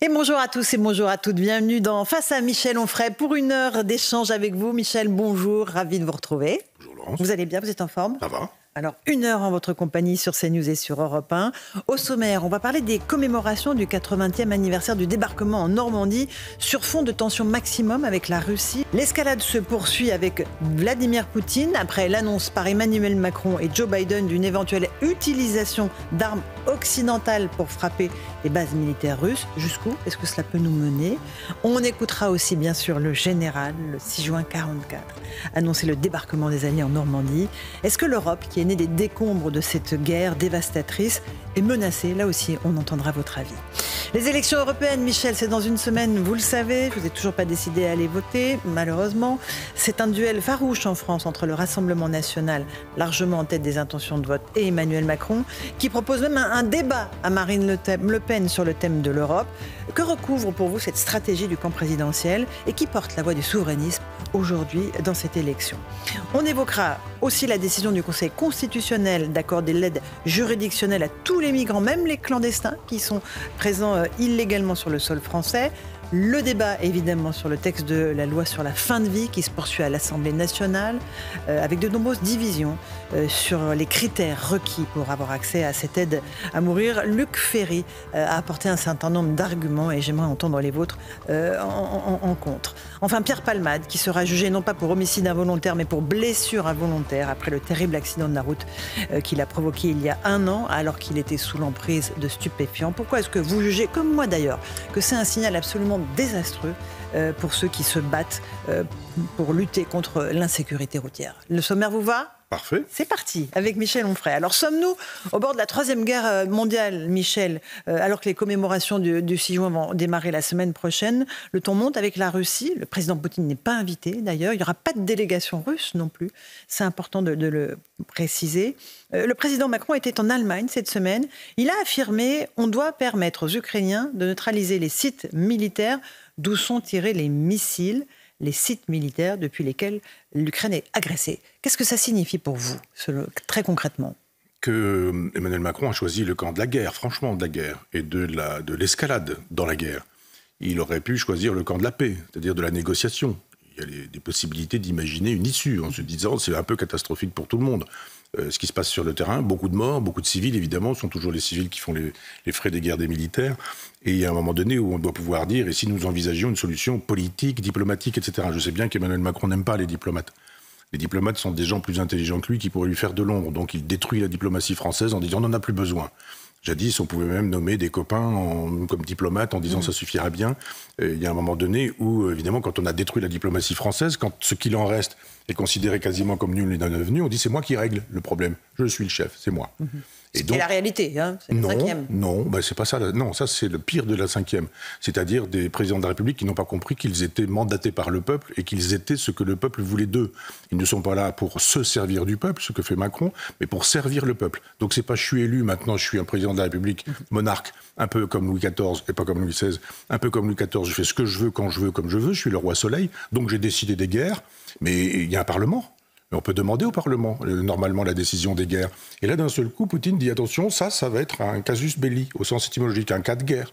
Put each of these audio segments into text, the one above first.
Et bonjour à tous et bonjour à toutes. Bienvenue dans Face à Michel Onfray pour une heure d'échange avec vous. Michel, bonjour, ravi de vous retrouver. Bonjour Laurence. Vous allez bien, vous êtes en forme Ça va. Alors, une heure en votre compagnie sur CNews et sur Europe 1. Au sommaire, on va parler des commémorations du 80e anniversaire du débarquement en Normandie sur fond de tension maximum avec la Russie. L'escalade se poursuit avec Vladimir Poutine après l'annonce par Emmanuel Macron et Joe Biden d'une éventuelle utilisation d'armes occidentales pour frapper les bases militaires russes. Jusqu'où est-ce que cela peut nous mener On écoutera aussi bien sûr le général, le 6 juin 44, annoncer le débarquement des Alliés en Normandie. Est-ce que l'Europe, qui est née des décombres de cette guerre dévastatrice, est menacée Là aussi, on entendra votre avis. Les élections européennes, Michel, c'est dans une semaine, vous le savez, vous ai toujours pas décidé à aller voter, malheureusement. C'est un duel farouche en France entre le Rassemblement national, largement en tête des intentions de vote, et Emmanuel Macron, qui propose même un débat à Marine Le Pen sur le thème de l'Europe. Que recouvre pour vous cette stratégie du camp présidentiel et qui porte la voix du souverainisme aujourd'hui dans cette élection On évoquera aussi la décision du Conseil constitutionnel d'accorder l'aide juridictionnelle à tous les migrants, même les clandestins qui sont présents euh, illégalement sur le sol français. Le débat évidemment sur le texte de la loi sur la fin de vie qui se poursuit à l'Assemblée nationale euh, avec de nombreuses divisions. Euh, sur les critères requis pour avoir accès à cette aide à mourir. Luc Ferry euh, a apporté un certain nombre d'arguments et j'aimerais entendre les vôtres euh, en, contre. Enfin, Pierre Palmade, qui sera jugé non pas pour homicide involontaire, mais pour blessure involontaire après le terrible accident de la route qu'il a provoqué il y a un an, alors qu'il était sous l'emprise de stupéfiants. Pourquoi est-ce que vous jugez, comme moi d'ailleurs, que c'est un signal absolument désastreux pour ceux qui se battent pour lutter contre l'insécurité routière Le sommaire vous va Parfait. C'est parti, avec Michel Onfray. Alors, sommes-nous au bord de la Troisième Guerre euh, mondiale, Michel euh, Alors que les commémorations du, 6 juin vont démarrer la semaine prochaine, le ton monte avec la Russie. Le président Poutine n'est pas invité, d'ailleurs. Il n'y aura pas de délégation russe non plus. C'est important de, le préciser. Euh, le président Macron était en Allemagne cette semaine. Il a affirmé on doit permettre aux Ukrainiens de neutraliser les sites militaires d'où sont tirés les missiles les sites militaires depuis lesquels l'Ukraine est agressée. Qu'est-ce que ça signifie pour vous, très concrètement que euh, Emmanuel Macron a choisi le camp de la guerre, franchement de la guerre, et de l'escalade dans la guerre. Il aurait pu choisir le camp de la paix, c'est-à-dire de la négociation. Il y a des possibilités d'imaginer une issue en se disant c'est un peu catastrophique pour tout le monde. Euh, ce qui se passe sur le terrain. Beaucoup de morts, beaucoup de civils, évidemment, ce sont toujours les civils qui font les, frais des guerres des militaires. Et il y a un moment donné où on doit pouvoir dire, et si nous envisageons une solution politique, diplomatique, etc. Je sais bien qu'Emmanuel Macron n'aime pas les diplomates. Les diplomates sont des gens plus intelligents que lui qui pourraient lui faire de l'ombre. Donc il détruit la diplomatie française en disant on n'en a plus besoin. Jadis, on pouvait même nommer des copains comme diplomates en disant mm. ça suffira bien. il y a un moment donné où, euh, évidemment, quand on a détruit la diplomatie française, quand ce qu'il en reste est considéré quasiment comme nul et non avenu, on dit c'est moi qui règle le problème. Je suis le chef, c'est moi. Mm-hmm. Et la réalité, hein, non, cinquième. Non, ben c'est pas ça. Non, ça c'est le pire de la cinquième. C'est-à-dire des présidents de la République qui n'ont pas compris qu'ils étaient mandatés par le peuple et qu'ils étaient ce que le peuple voulait d'eux. Ils ne sont pas là pour se servir du peuple, ce que fait Macron, mais pour servir le peuple. Donc c'est pas je suis élu maintenant, je suis un président de la République mhm. monarque, un peu comme Louis XIV et pas comme Louis XVI, un peu comme Louis XIV, je fais ce que je veux quand je veux comme je veux, je suis le roi soleil, donc j'ai décidé des guerres, mais il y a un parlement on peut demander au Parlement, euh, normalement, la décision des guerres. Et là, d'un seul coup, Poutine dit attention, ça, ça va être un casus belli, au sens étymologique, un cas de guerre.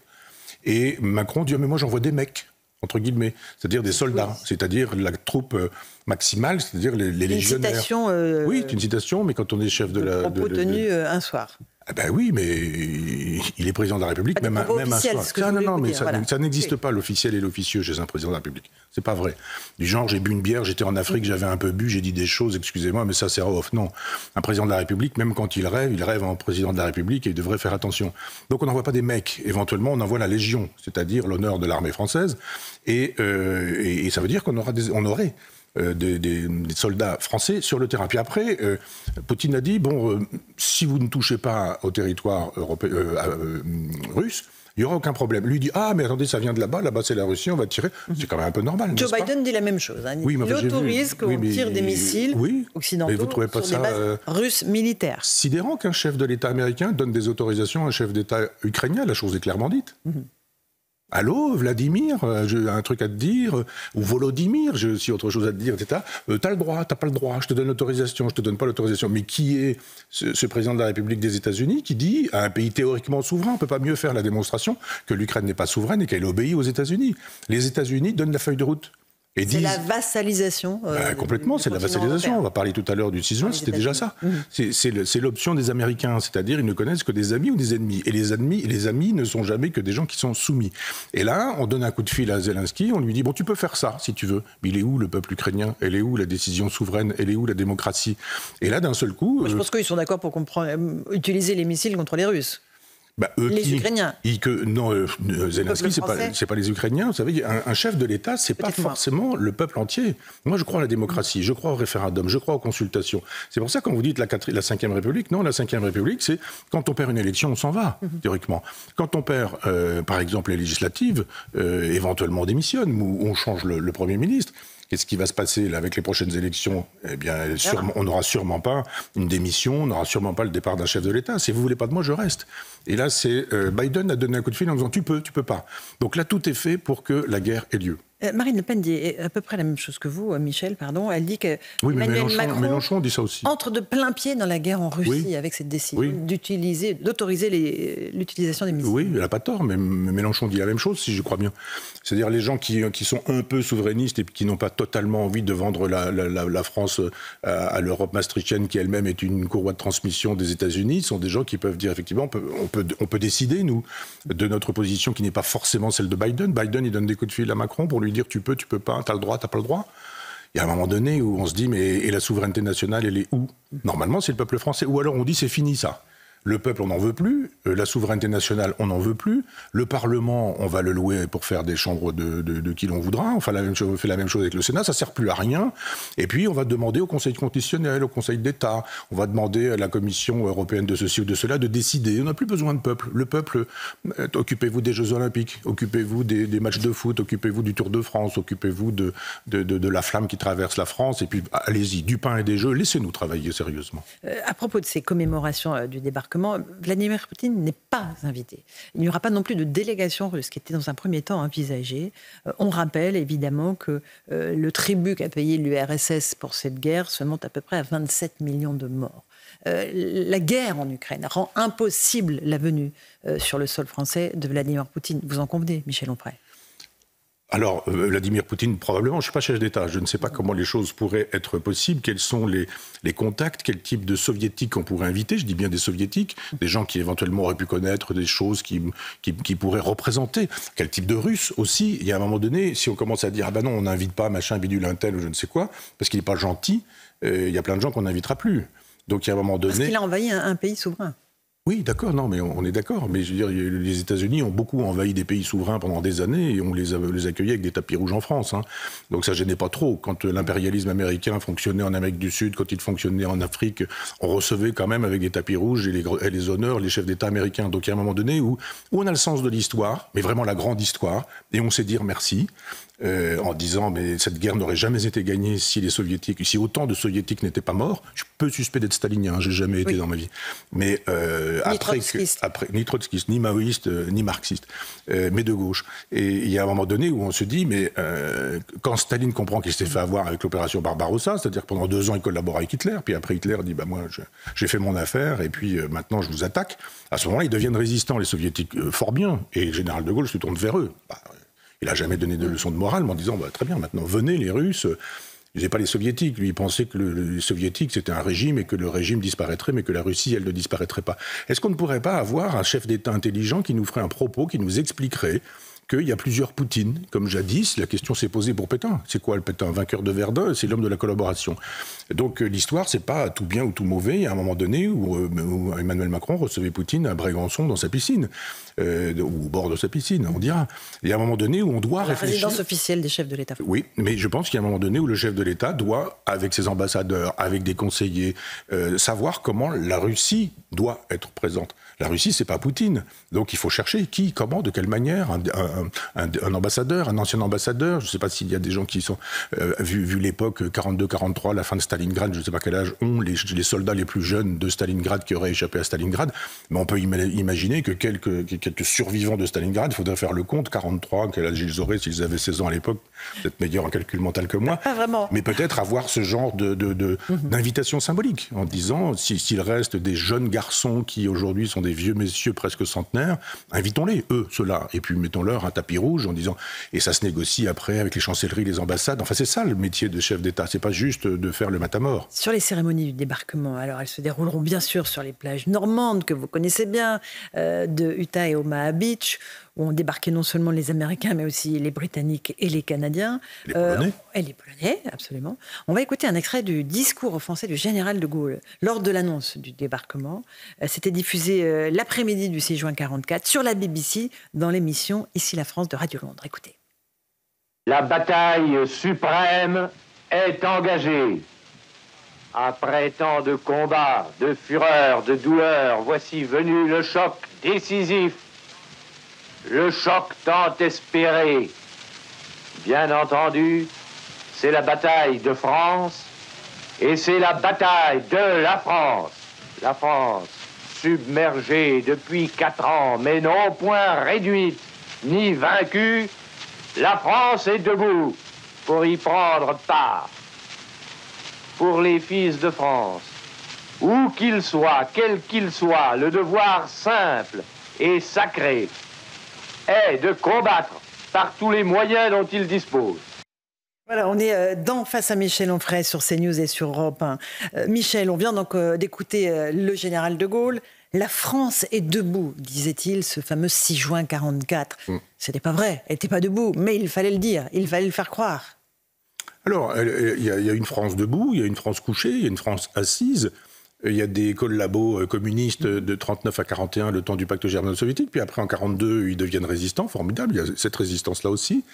Et Macron dit oh, mais moi, j'envoie des mecs, entre guillemets, c'est-à-dire des soldats, c'est-à-dire la troupe euh, maximale, c'est-à-dire les, les légionnaires. Euh, oui, c'est une citation, mais quand on est chef de, la. de, un soir. Ah ben oui, mais il est président de la République, ah, même, un, même un soir. Ah, ça, non, non, mais ça, n'existe pas l'officiel et l'officieux chez un président de la République. C'est pas vrai. Du genre, j'ai bu une bière, j'étais en Afrique, j'avais un peu bu, j'ai dit des choses, excusez-moi, mais ça c'est off. Non, un président de la République, même quand il rêve, il rêve en président de la République et il devrait faire attention. Donc on n'envoie pas des mecs. Éventuellement, on envoie la Légion, c'est-à-dire l'honneur de l'armée française, et, euh, et, et, ça veut dire qu'on aura des, on aurait euh, des, soldats français sur le terrain. Puis après, euh, Poutine a dit, bon, euh, si vous ne touchez pas au territoire russe, il n'y aura aucun problème. Lui dit Ah, mais attendez, ça vient de là-bas, là-bas c'est la Russie, on va tirer. C'est quand même un peu normal. Joe Biden dit la même chose. il hein. autorise qu'on tire des missiles occidentaux sur des bases russes militaires. Sidérant qu'un chef de l'État américain donne des autorisations à un chef d'État ukrainien, la chose est clairement dite. Mhm. Allô, Vladimir, euh, j'ai un truc à te dire, ou Volodymyr, j'ai aussi autre chose à te dire, etc. Euh, t'as le droit, t'as pas le droit, je te donne l'autorisation, je te donne pas l'autorisation. Mais qui est ce, ce, président de la République des États-Unis qui dit à un pays théoriquement souverain, on peut pas mieux faire la démonstration que l'Ukraine n'est pas souveraine et qu'elle obéit aux États-Unis Les États-Unis donnent la feuille de route. C'est la vassalisation. Euh, bah, complètement, c'est la vassalisation. On va parler tout à l'heure du 6 juin, ah, c'était déjà ça. Mhm. C'est l'option des Américains, c'est-à-dire ils ne connaissent que des amis ou des ennemis. Et les ennemis les amis ne sont jamais que des gens qui sont soumis. Et là, on donne un coup de fil à Zelensky, on lui dit, bon, tu peux faire ça si tu veux. Mais il est où le peuple ukrainien Elle est où la décision souveraine Elle est où la démocratie Et là, d'un seul coup... je euh, pense qu'ils sont d'accord pour utiliser les missiles contre les Russes. Bah, les Ukrainiens. que, non, euh, euh, Zelensky, ce n'est pas, les Ukrainiens. Vous savez, un, chef de l'État, ce n'est pas forcément le peuple entier. Moi, je crois à la démocratie, je crois au référendum, je crois aux consultations. C'est pour ça, quand vous dites la, la 5e République, non, la 5e République, c'est quand on perd une élection, on s'en va, mhm. théoriquement. Quand on perd, euh, par exemple, les législatives, éventuellement on démissionne, ou on change le Premier ministre. Qu'est-ce qui va se passer là, avec les prochaines élections Eh bien, on n'aura sûrement pas une démission, on n'aura sûrement pas le départ d'un chef de l'État. Si vous voulez pas de moi, je reste. Et là, c'est euh, Biden a donné un coup de fil en disant tu peux, tu peux pas. Donc là, tout est fait pour que la guerre ait lieu. Euh, Marine Le Pen dit euh, à peu près la même chose que vous, euh, Michel, pardon. Elle dit que Emmanuel Mélenchon, Macron dit ça entre de plein pied dans la guerre en Russie avec cette décision d'utiliser, d'autoriser l'utilisation des missiles. Oui, elle n'a pas tort, mais Mélenchon dit la même chose, si je crois bien. C'est-à-dire les gens qui, sont un peu souverainistes et qui n'ont pas totalement envie de vendre la, France à, l'Europe maastrichtienne, qui elle-même est une courroie de transmission des États-Unis, sont des gens qui peuvent dire effectivement, on peut, on peut, on peut décider, nous, de notre position qui n'est pas forcément celle de Biden. Biden, il donne des coups de fil à Macron pour lui lui dire tu peux, tu peux pas, tu as le droit, tu pas le droit. Il y a un moment donné où on se dit mais et la souveraineté nationale, elle est où Normalement, c'est le peuple français. Ou alors on dit c'est fini ça. Le peuple, on n'en veut plus. Euh, la souveraineté nationale, on n'en veut plus. Le Parlement, on va le louer pour faire des chambres de, qui l'on voudra. Enfin, la on fait la même chose avec le Sénat. Ça sert plus à rien. Et puis, on va demander au Conseil constitutionnel, au Conseil d'État. On va demander à la Commission européenne de ceci ou de cela de décider. On n'a plus besoin de peuple. Le peuple, euh, occupez-vous des Jeux Olympiques, occupez-vous des, matchs de foot, occupez-vous du Tour de France, occupez-vous de, la flamme qui traverse la France. Et puis, allez-y, du pain et des jeux. Laissez-nous travailler sérieusement. Euh, à propos de ces commémorations du débarquement, Vladimir Poutine n'est pas invité. Il n'y aura pas non plus de délégation russe, qui était dans un premier temps envisagée. Euh, on rappelle évidemment que euh, le tribut qu'a payé l'URSS pour cette guerre se monte à peu près à 27 millions de morts. Euh, la guerre en Ukraine rend impossible la venue sur le sol français de Vladimir Poutine. Vous en convenez, Michel Onfray alors, euh, Vladimir Poutine, probablement, je ne suis pas chef d'État, je ne sais pas comment les choses pourraient être possibles, quels sont les, contacts, quel type de soviétiques on pourrait inviter, je dis bien des soviétiques, des gens qui éventuellement auraient pu connaître des choses qui, qui, pourraient représenter, quel type de Russes aussi. Il y a un moment donné, si on commence à dire, ah ben non, on n'invite pas machin, bidule, un tel ou je ne sais quoi, parce qu'il n'est pas gentil, euh, il y a plein de gens qu'on n'invitera plus. Donc il y a un moment donné. Parce qu'il a envahi un pays souverain. Oui, d'accord, non, mais on, est d'accord. Mais je veux dire, les États-Unis ont beaucoup envahi des pays souverains pendant des années et on les, a, les accueillait avec des tapis rouges en France. Hein. Donc ça gênait pas trop. Quand euh, l'impérialisme américain fonctionnait en Amérique du Sud, quand il fonctionnait en Afrique, on recevait quand même avec des tapis rouges et les, les honneurs les chefs d'État américains. Donc il y a un moment donné où, où on a le sens de l'histoire, mais vraiment la grande histoire, et on sait dire merci. Euh, en disant mais cette guerre n'aurait jamais été gagnée si les soviétiques, si autant de soviétiques n'étaient pas morts. Je peux suspecter suspect d'être stalinien, hein, j'ai jamais été dans ma vie. Mais euh, après, ni trotskiste, ni maoïste, euh, ni marxiste, mais de gauche. Et il y a un moment donné où on se dit mais quand Staline comprend qu'il s'est fait avoir avec l'opération Barbarossa, c'est-à-dire pendant deux ans il collabore avec Hitler, puis après Hitler dit bah moi j'ai fait mon affaire et puis maintenant je vous attaque. À ce moment-là ils deviennent résistants les soviétiques fort bien et le général de Gaulle se tourne vers eux. Bah, il n'a jamais donné de mm. leçons de morale, mais en disant bah, très bien, maintenant, venez les Russes. Il disait pas les soviétiques. Lui, il pensait que le, les soviétiques, c'était un régime et que le régime disparaîtrait, mais que la Russie, elle ne disparaîtrait pas. Est-ce qu'on ne pourrait pas avoir un chef d'État intelligent qui nous ferait un propos, qui nous expliquerait qu'il y a plusieurs Poutines. Comme jadis, la question s'est posée pour Pétain. C'est quoi le Pétain Vainqueur de Verdun, c'est l'homme de la collaboration. Donc euh, l'histoire, c'est pas tout bien ou tout mauvais. Il y a un moment donné où, euh, Emmanuel Macron recevait Poutine à Brégançon dans sa piscine, euh, ou au bord de sa piscine, on dira. Il y a un moment donné où on doit réfléchir. La résidence officielle des chefs de l'État. Oui, mais je pense qu'il y a un moment donné où le chef de l'État doit, avec ses ambassadeurs, avec des conseillers, savoir comment la Russie doit être présente. La Russie, c'est pas Poutine. Donc il faut chercher qui, comment, de quelle manière, un, ambassadeur, un ancien ambassadeur. Je ne sais pas s'il y a des gens qui sont, euh, vu, l'époque 42-43, euh, la fin de Stalingrad, je ne sais pas quel âge ont les, soldats les plus jeunes de Stalingrad qui auraient échappé à Stalingrad. Mais on peut imaginer que quelques, survivants de Stalingrad, il faudrait faire le compte, 43, quel âge ils auraient s'ils avaient 16 ans à l'époque, peut-être meilleur en calcul mental que moi. Mais peut-être avoir ce genre mhm. d'invitation de, symbolique en disant s'il reste des jeunes garçons qui aujourd'hui sont des vieux messieurs presque centenaires, invitons-les, eux, ceux-là, et puis mettons-leur un tapis rouge en disant, et ça se négocie après avec les chancelleries, les ambassades. Enfin, c'est ça le métier de chef d'État, c'est pas juste de faire le matamor. Sur les cérémonies du débarquement, alors elles se dérouleront bien sûr sur les plages normandes que vous connaissez bien, euh, de Utah et Omaha Beach, où ont débarqué non seulement les Américains, mais aussi les Britanniques et les Canadiens. Euh, et les Polonais, absolument. On va écouter un extrait du discours français du général de Gaulle lors de l'annonce du débarquement. Euh, c'était diffusé euh, l'après-midi du 6 juin 1944 sur la BBC dans l'émission Ici la France de Radio Londres. Écoutez. La bataille suprême est engagée. Après tant de combats, de fureur, de douleur, voici venu le choc décisif le choc tant espéré. Bien entendu, c'est la bataille de France et c'est la bataille de la France. La France, submergée depuis quatre ans, mais non point réduite ni vaincue, la France est debout pour y prendre part. Pour les fils de France, où qu'ils soient, quel qu'ils soient, le devoir simple et sacré et de combattre par tous les moyens dont il dispose. Voilà, on est euh, dans Face à Michel Onfray sur CNews et sur Europe 1. Euh, Michel, on vient donc euh, d'écouter le général de Gaulle. La France est debout, disait-il, ce fameux 6 juin 44. Mm. Ce n'était pas vrai, elle n'était pas debout, mais il fallait le dire, il fallait le faire croire. Alors, il y, a une France debout, il y a une France couchée, il y a une France assise. Euh, il y a des collabos euh, communistes de 39 à 41, le temps du pacte germano-soviétique. Puis après, en 42, ils deviennent résistants, formidable. Il y a cette résistance-là aussi.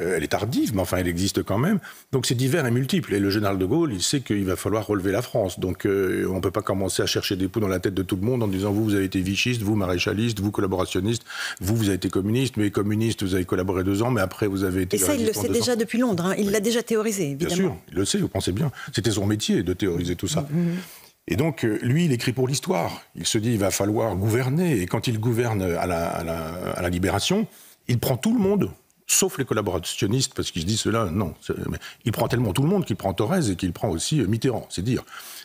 Euh, elle est tardive, mais enfin, elle existe quand même. Donc c'est divers et multiple. Et le général de Gaulle, il sait qu'il va falloir relever la France. Donc on ne peut pas commencer à chercher des poux dans la tête de tout le monde en disant vous, vous avez été vichiste, vous, maréchaliste, vous, collaborationniste, vous, vous avez été communiste, mais communiste, vous avez collaboré deux ans, mais après, vous avez été. Et ça, il le sait déjà depuis Londres. Hein. Il l'a déjà théorisé, évidemment. Bien sûr, il le sait, vous pensez bien. C'était son métier de théoriser tout ça. Mm, mm, mm. Et donc, euh, lui, il écrit pour l'histoire. Il se dit, il va falloir gouverner. Et quand il gouverne à la, libération, il prend tout le monde, sauf les collaborationnistes, parce qu'il se dit, cela, non. Il prend tellement tout le monde qu'il prend Thorez et qu'il prend aussi euh, Mitterrand. C'est dire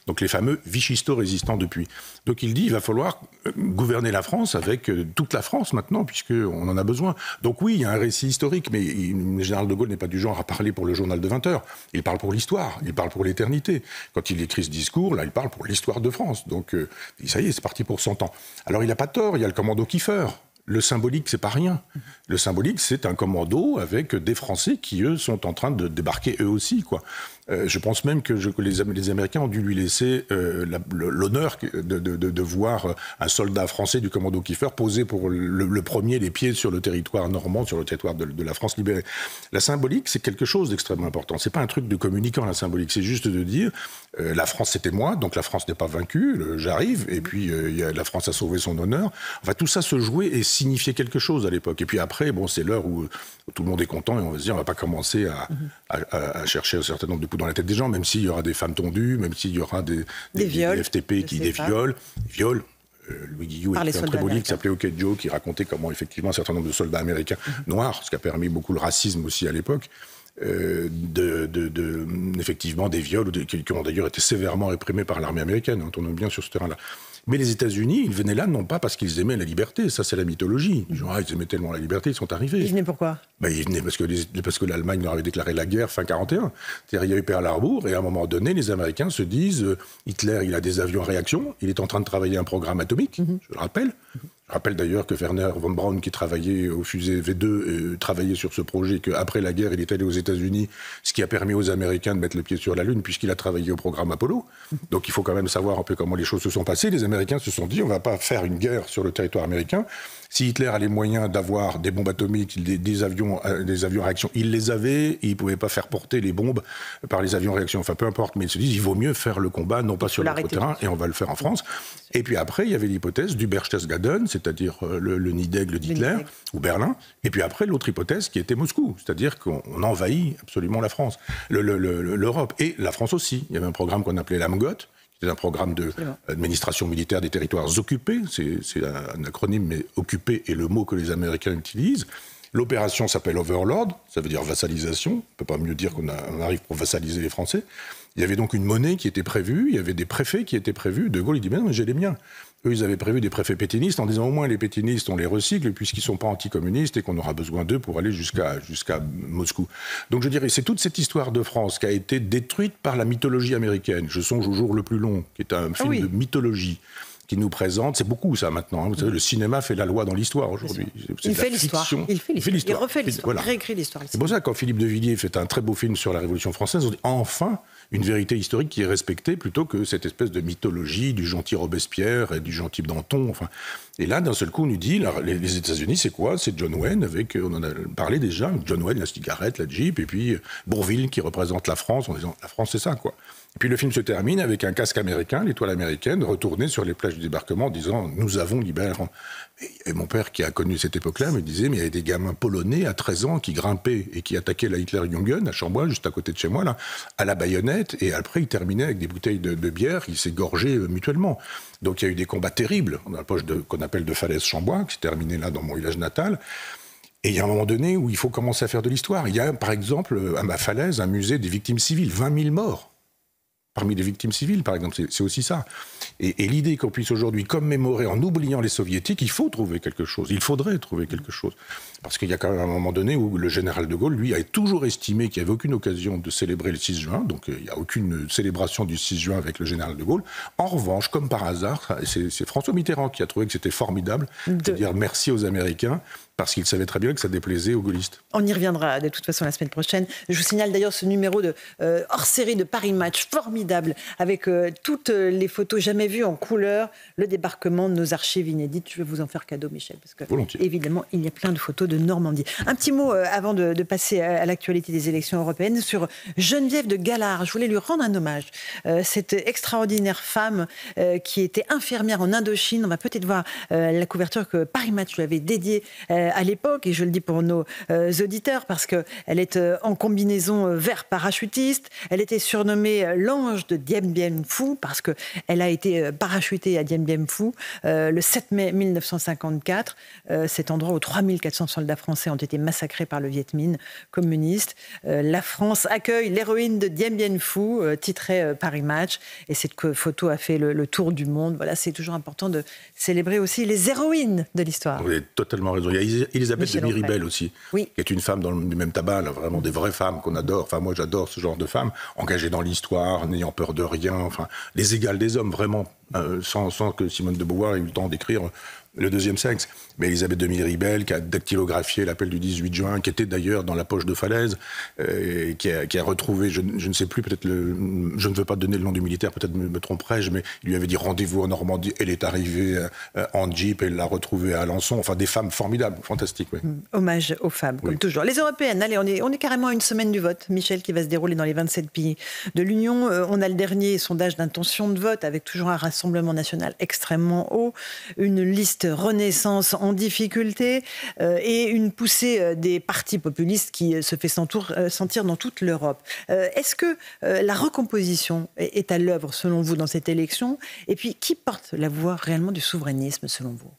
donc les fameux vichystos résistants depuis. Donc il dit il va falloir euh, gouverner la France avec euh, toute la France maintenant, puisqu'on en a besoin. Donc oui, il y a un récit historique, mais le général de Gaulle n'est pas du genre à parler pour le journal de 20 heures. Il parle pour l'histoire, il parle pour l'éternité. Quand il écrit ce discours, là, il parle pour l'histoire de France. Donc euh, ça y est, c'est parti pour 100 ans. Alors il n'a pas tort, il y a le commando Kiefer, le symbolique, c'est pas rien. Le symbolique, c'est un commando avec des Français qui, eux, sont en train de débarquer eux aussi, quoi. Euh, je pense même que, les, les, Américains ont dû lui laisser euh, l'honneur de, voir euh, un soldat français du commando Kiefer poser pour le, premier les pieds sur le territoire normand, sur le territoire de, la France libérée. La symbolique, c'est quelque chose d'extrêmement important. C'est pas un truc de communicant, la symbolique. C'est juste de dire la France, c'était moi, donc la France n'est pas vaincue, j'arrive, et puis la France a sauvé son honneur. va tout ça se jouer et signifier quelque chose à l'époque. Et puis après, bon, c'est l'heure où tout le monde est content et on va se dire on va pas commencer à, mm-hmm. chercher un certain nombre de coups dans la tête des gens, même s'il y aura des femmes tondues, même s'il y aura des, viols, FTP qui des violent, euh, Louis Guillou a un très beau livre qui s'appelait OK Joe, qui racontait comment effectivement un certain nombre de soldats américains mhm. noirs, ce qui a permis beaucoup le racisme aussi à l'époque, euh, de, effectivement des viols qui, ont d'ailleurs été sévèrement réprimés par l'armée américaine. Hein, on tourne bien sur ce terrain-là. Mais les États-Unis, ils venaient là non pas parce qu'ils aimaient la liberté, ça c'est la mythologie. Ils, ah, ils aimaient tellement la liberté, ils sont arrivés. Ils venaient pourquoi ben, Ils venaient parce que, l'Allemagne leur avait déclaré la guerre fin 1941. il y a eu Pearl Harbor et à un moment donné, les Américains se disent euh, Hitler, il a des avions à réaction, il est en train de travailler un programme atomique, mhm. je le rappelle. Je rappelle d'ailleurs que Werner von Braun, qui travaillait au fusée V2, euh, travaillait sur ce projet, qu'après la guerre, il est allé aux États-Unis, ce qui a permis aux Américains de mettre le pied sur la Lune, puisqu'il a travaillé au programme Apollo. Donc il faut quand même savoir un peu comment les choses se sont passées. Les Américains se sont dit, on ne va pas faire une guerre sur le territoire américain. Si Hitler a les moyens d'avoir des bombes atomiques, des, avions, euh, des avions à réaction, il les avait, il ne pouvait pas faire porter les bombes par les avions à réaction. Enfin, peu importe, mais ils se disent, il vaut mieux faire le combat, non pas sur le terrain, et on va le faire en France. Et puis après, il y avait l'hypothèse du Berchtesgaden, c'est-à-dire euh, le, nid d'aigle d'Hitler, ou Berlin. Et puis après, l'autre hypothèse qui était Moscou, c'est-à-dire qu'on envahit absolument la France, l'Europe, et la France aussi. Il y avait un programme qu'on appelait l'AMGOT, c'est un programme d'administration militaire des territoires occupés. C'est un, acronyme, mais occupé est le mot que les Américains utilisent. L'opération s'appelle Overlord, ça veut dire vassalisation. On ne peut pas mieux dire qu'on arrive pour vassaliser les Français. Il y avait donc une monnaie qui était prévue, il y avait des préfets qui étaient prévus. De Gaulle, il dit Mais non, j'ai les miens. Eux, ils avaient prévu des préfets pétinistes en disant au moins les pétinistes, on les recycle puisqu'ils ne sont pas anticommunistes et qu'on aura besoin d'eux pour aller jusqu'à jusqu'à Moscou. Donc je dirais, c'est toute cette histoire de France qui a été détruite par la mythologie américaine. Je songe au jour le plus long, qui est un ah film de mythologie qui nous présente, c'est beaucoup ça maintenant. Hein. Vous savez, le cinéma fait la loi dans l'histoire aujourd'hui. Il, fait l'histoire. Il refait l'histoire. Il réécrit l'histoire. C'est pour ça que quand Philippe de Villiers fait un très beau film sur la Révolution française, on dit enfin une vérité historique qui est respectée plutôt que cette espèce de mythologie du gentil Robespierre et du gentil Danton. Enfin, et là, d'un seul coup, on nous dit, les, États-Unis, c'est quoi C'est John Wayne, avec, euh, on en a parlé déjà, John Wayne, la cigarette, la Jeep, et puis euh, Bourville qui représente la France, en disant, la France, c'est ça, quoi. Puis le film se termine avec un casque américain, l'étoile américaine, retournée sur les plages du débarquement en disant Nous avons libéré Et mon père, qui a connu cette époque-là, me disait Mais il y avait des gamins polonais à 13 ans qui grimpaient et qui attaquaient la Hitler-Jungen à Chambois, juste à côté de chez moi, là, à la baïonnette. Et après, ils terminaient avec des bouteilles de, bière, ils s'égorgeaient euh, mutuellement. Donc il y a eu des combats terribles dans la poche qu'on appelle de Falaise-Chambois, qui s'est terminait là dans mon village natal. Et il y a un moment donné où il faut commencer à faire de l'histoire. Il y a, par exemple, à ma falaise, un musée des victimes civiles, 20 000 morts parmi les victimes civiles, par exemple. C'est aussi ça. Et, l'idée qu'on puisse aujourd'hui commémorer en oubliant les soviétiques, il faut trouver quelque chose. Il faudrait trouver quelque chose. Parce qu'il y a quand même un moment donné où le général de Gaulle, lui, a toujours estimé qu'il n'y avait aucune occasion de célébrer le 6 juin, donc euh, il n'y a aucune célébration du 6 juin avec le général de Gaulle. En revanche, comme par hasard, c'est François Mitterrand qui a trouvé que c'était formidable de... dire merci aux Américains parce qu'il savait très bien que ça déplaisait aux gaullistes. On y reviendra de toute façon la semaine prochaine. Je vous signale d'ailleurs ce numéro de euh, hors série de Paris Match formidable avec euh, toutes les photos jamais vues en couleur, le débarquement de nos archives inédites. Je vais vous en faire cadeau, Michel, parce que évidemment il y a plein de photos de Normandie. Un petit mot euh, avant de, passer à l'actualité des élections européennes sur Geneviève de Gallard. Je voulais lui rendre un hommage. Euh, cette extraordinaire femme euh, qui était infirmière en Indochine. On va peut-être voir la couverture que Paris Match lui avait dédiée à l'époque. Et je le dis pour nos auditeurs parce qu'elle est en combinaison vert parachutiste. Elle était surnommée l'ange de Dien Bien Phu parce qu'elle a été parachutée à Dien Bien Phu le 7 mai 1954. cet endroit où 3400 soldats français ont été massacrés par le Viet Minh communiste. Euh, la France accueille l'héroïne de Dien Bien Phu, euh, titrée euh, Paris Match. Et cette photo a fait le, tour du monde. Voilà, c'est toujours important de célébrer aussi les héroïnes de l'histoire. Vous avez totalement raison. Il y a Elisabeth de Miribel aussi, qui est une femme dans le même tabac, vraiment des vraies femmes qu'on adore. Enfin, moi, j'adore ce genre de femmes, engagées dans l'histoire, n'ayant peur de rien, enfin, les égales des hommes, vraiment, sans, sans que Simone de Beauvoir ait eu le temps d'écrire le deuxième sexe. Mais Elisabeth Demi-Ribel, qui a dactylographié l'appel du 18 juin, qui était d'ailleurs dans la poche de Falaise, euh, et qui, a, retrouvé, je, ne sais plus, peut-être, je ne veux pas donner le nom du militaire, peut-être me, tromperais-je, mais il lui avait dit rendez-vous en Normandie. Elle est arrivée euh, en Jeep, elle l'a retrouvée à Alençon. Enfin, des femmes formidables, fantastiques. Mm, hommage aux femmes, comme toujours. Les Européennes, allez, on est, on est carrément à une semaine du vote, Michel, qui va se dérouler dans les 27 pays de l'Union. Euh, on a le dernier sondage d'intention de vote, avec toujours un rassemblement national extrêmement haut, une liste renaissance en difficulté euh, et une poussée euh, des partis populistes qui euh, se fait sentir dans toute l'Europe. Est-ce que la recomposition est, à l'œuvre selon vous dans cette élection Et puis qui porte la voix réellement du souverainisme selon vous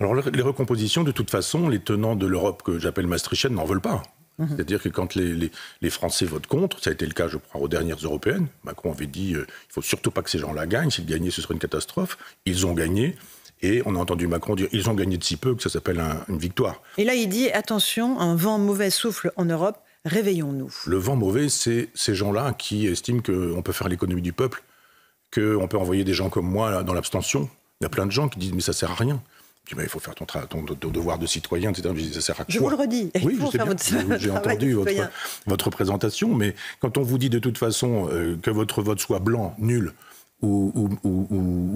alors les recompositions, de toute façon, les tenants de l'Europe que j'appelle maastrichtienne n'en veulent pas. Mhm. C'est-à-dire que quand les, Français votent contre, ça a été le cas, je crois, aux dernières européennes, Macron avait dit il ne faut surtout pas que ces gens-là gagnent, s'ils gagnaient, ce serait une catastrophe. Ils ont gagné. Et on a entendu Macron dire ils ont gagné de si peu que ça s'appelle une victoire. Et là, il dit attention, un vent mauvais souffle en Europe, réveillons-nous. Le vent mauvais, c'est ces gens-là qui estiment qu'on peut faire l'économie du peuple, qu'on peut envoyer des gens comme moi dans l'abstention. Il y a plein de gens qui disent mais ça sert à rien. mais il faut faire ton, devoir de citoyen, etc. Je ça sert à quoi Je vous le redis. Oui, J'ai entendu votre, présentation, mais quand on vous dit de toute façon euh, que votre vote soit blanc, nul, ou, ou,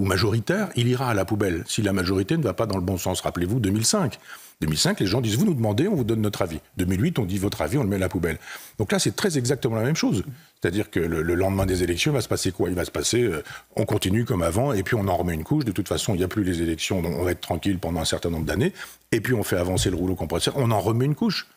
majoritaire, il ira à la poubelle si la majorité ne va pas dans le bon sens. Rappelez-vous 2005. 2005, les gens disent Vous nous demandez, on vous donne notre avis. 2008, on dit Votre avis, on le met à la poubelle. Donc là, c'est très exactement la même chose. C'est-à-dire que le, lendemain des élections, il va se passer quoi Il va se passer euh, On continue comme avant, et puis on en remet une couche. De toute façon, il n'y a plus les élections, donc on va être tranquille pendant un certain nombre d'années. Et puis on fait avancer le rouleau compresseur, on en remet une couche.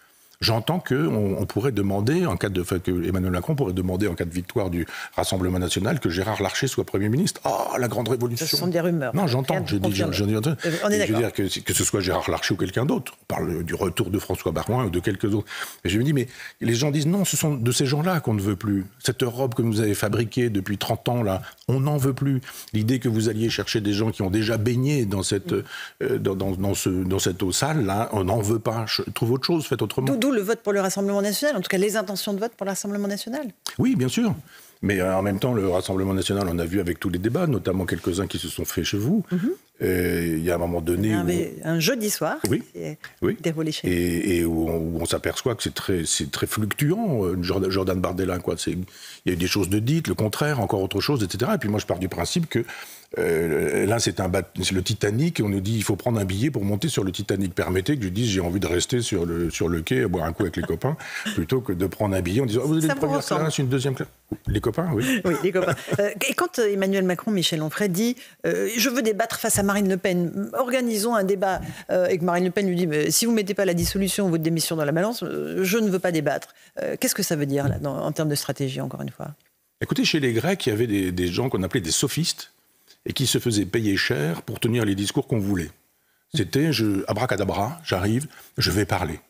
J'entends qu'on on pourrait demander, en cas de, que Emmanuel Macron pourrait demander en cas de victoire du Rassemblement national que Gérard Larcher soit Premier ministre. Ah, oh, la grande révolution. Ce sont des rumeurs. Non, j'entends. Je, je, je, euh, veux dire que, que, ce soit Gérard Larcher ou quelqu'un d'autre. On parle du retour de François Baroin ou de quelques autres. Et je me dis, mais les gens disent non, ce sont de ces gens-là qu'on ne veut plus. Cette Europe que vous avez fabriquée depuis 30 ans, là, on n'en veut plus. L'idée que vous alliez chercher des gens qui ont déjà baigné dans cette, mm. euh, dans, ce, dans cette eau sale, là, on n'en veut pas. Trouve autre chose, faites autrement le vote pour le Rassemblement national, en tout cas les intentions de vote pour le Rassemblement national. Oui, bien sûr. Mais euh, en même temps, le Rassemblement national, on a vu avec tous les débats, notamment quelques-uns qui se sont faits chez vous. Mhm. il y a un moment donné. Un, jeudi soir, oui, déroulé chez vous. Et, où on, s'aperçoit que c'est très, très fluctuant, euh, Jordan Bardella. Quoi. Il y a eu des choses de dites, le contraire, encore autre chose, etc. Et puis moi, je pars du principe que euh, là, c'est le Titanic, on nous dit il faut prendre un billet pour monter sur le Titanic. Permettez que je dise j'ai envie de rester sur le, sur le quai, boire un coup avec les copains, plutôt que de prendre un billet en disant oh, vous une première classe, une deuxième classe. Les copains, oui. les copains. Euh, et quand euh, Emmanuel Macron, Michel Onfray dit je veux débattre face à Marine Le Pen, organisons un débat, et que Marine Le Pen lui dit mais, si vous ne mettez pas la dissolution ou votre démission dans la balance, je ne veux pas débattre. Qu'est-ce que ça veut dire là, en termes de stratégie, encore une fois Écoutez, chez les Grecs, il y avait des gens qu'on appelait des sophistes et qui se faisait payer cher pour tenir les discours qu'on voulait. C'était je, abracadabra, j'arrive, je vais parler.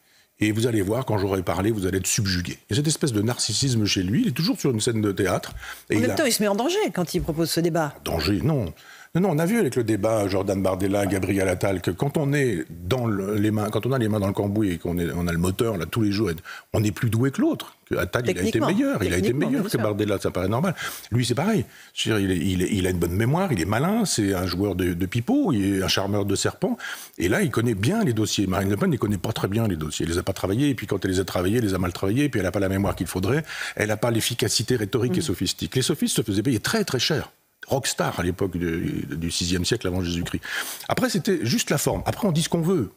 Et vous allez voir, quand j'aurai parlé, vous allez être subjugué. Il y a cette espèce de narcissisme chez lui, il est toujours sur une scène de théâtre. Et en même temps, il se met en danger quand il propose ce débat. Danger, non. Non, on a vu avec le débat Jordan Bardella, Gabriel Attal, que quand on est dans les mains, quand on a les mains dans le cambouis et qu'on a le moteur là tous les jours, on est plus doué que l'autre. Attal, il a été meilleur, il a été meilleur que Bardella, ça paraît normal. Lui, c'est pareil. Il, a une bonne mémoire, il est malin, c'est un joueur de, pipeau, il est un charmeur de serpent. Et là, il connaît bien les dossiers. Marine Le Pen ne connaît pas très bien les dossiers. Elle les a pas travaillés, et puis quand elle les a travaillés, elle les a mal travaillés, et puis elle n'a pas la mémoire qu'il faudrait. Elle n'a pas l'efficacité rhétorique mm. et sophistique. Les sophistes se faisaient payer très très cher rockstar à l'époque du 6e siècle avant Jésus-Christ. Après, c'était juste la forme. Après, on dit ce qu'on veut.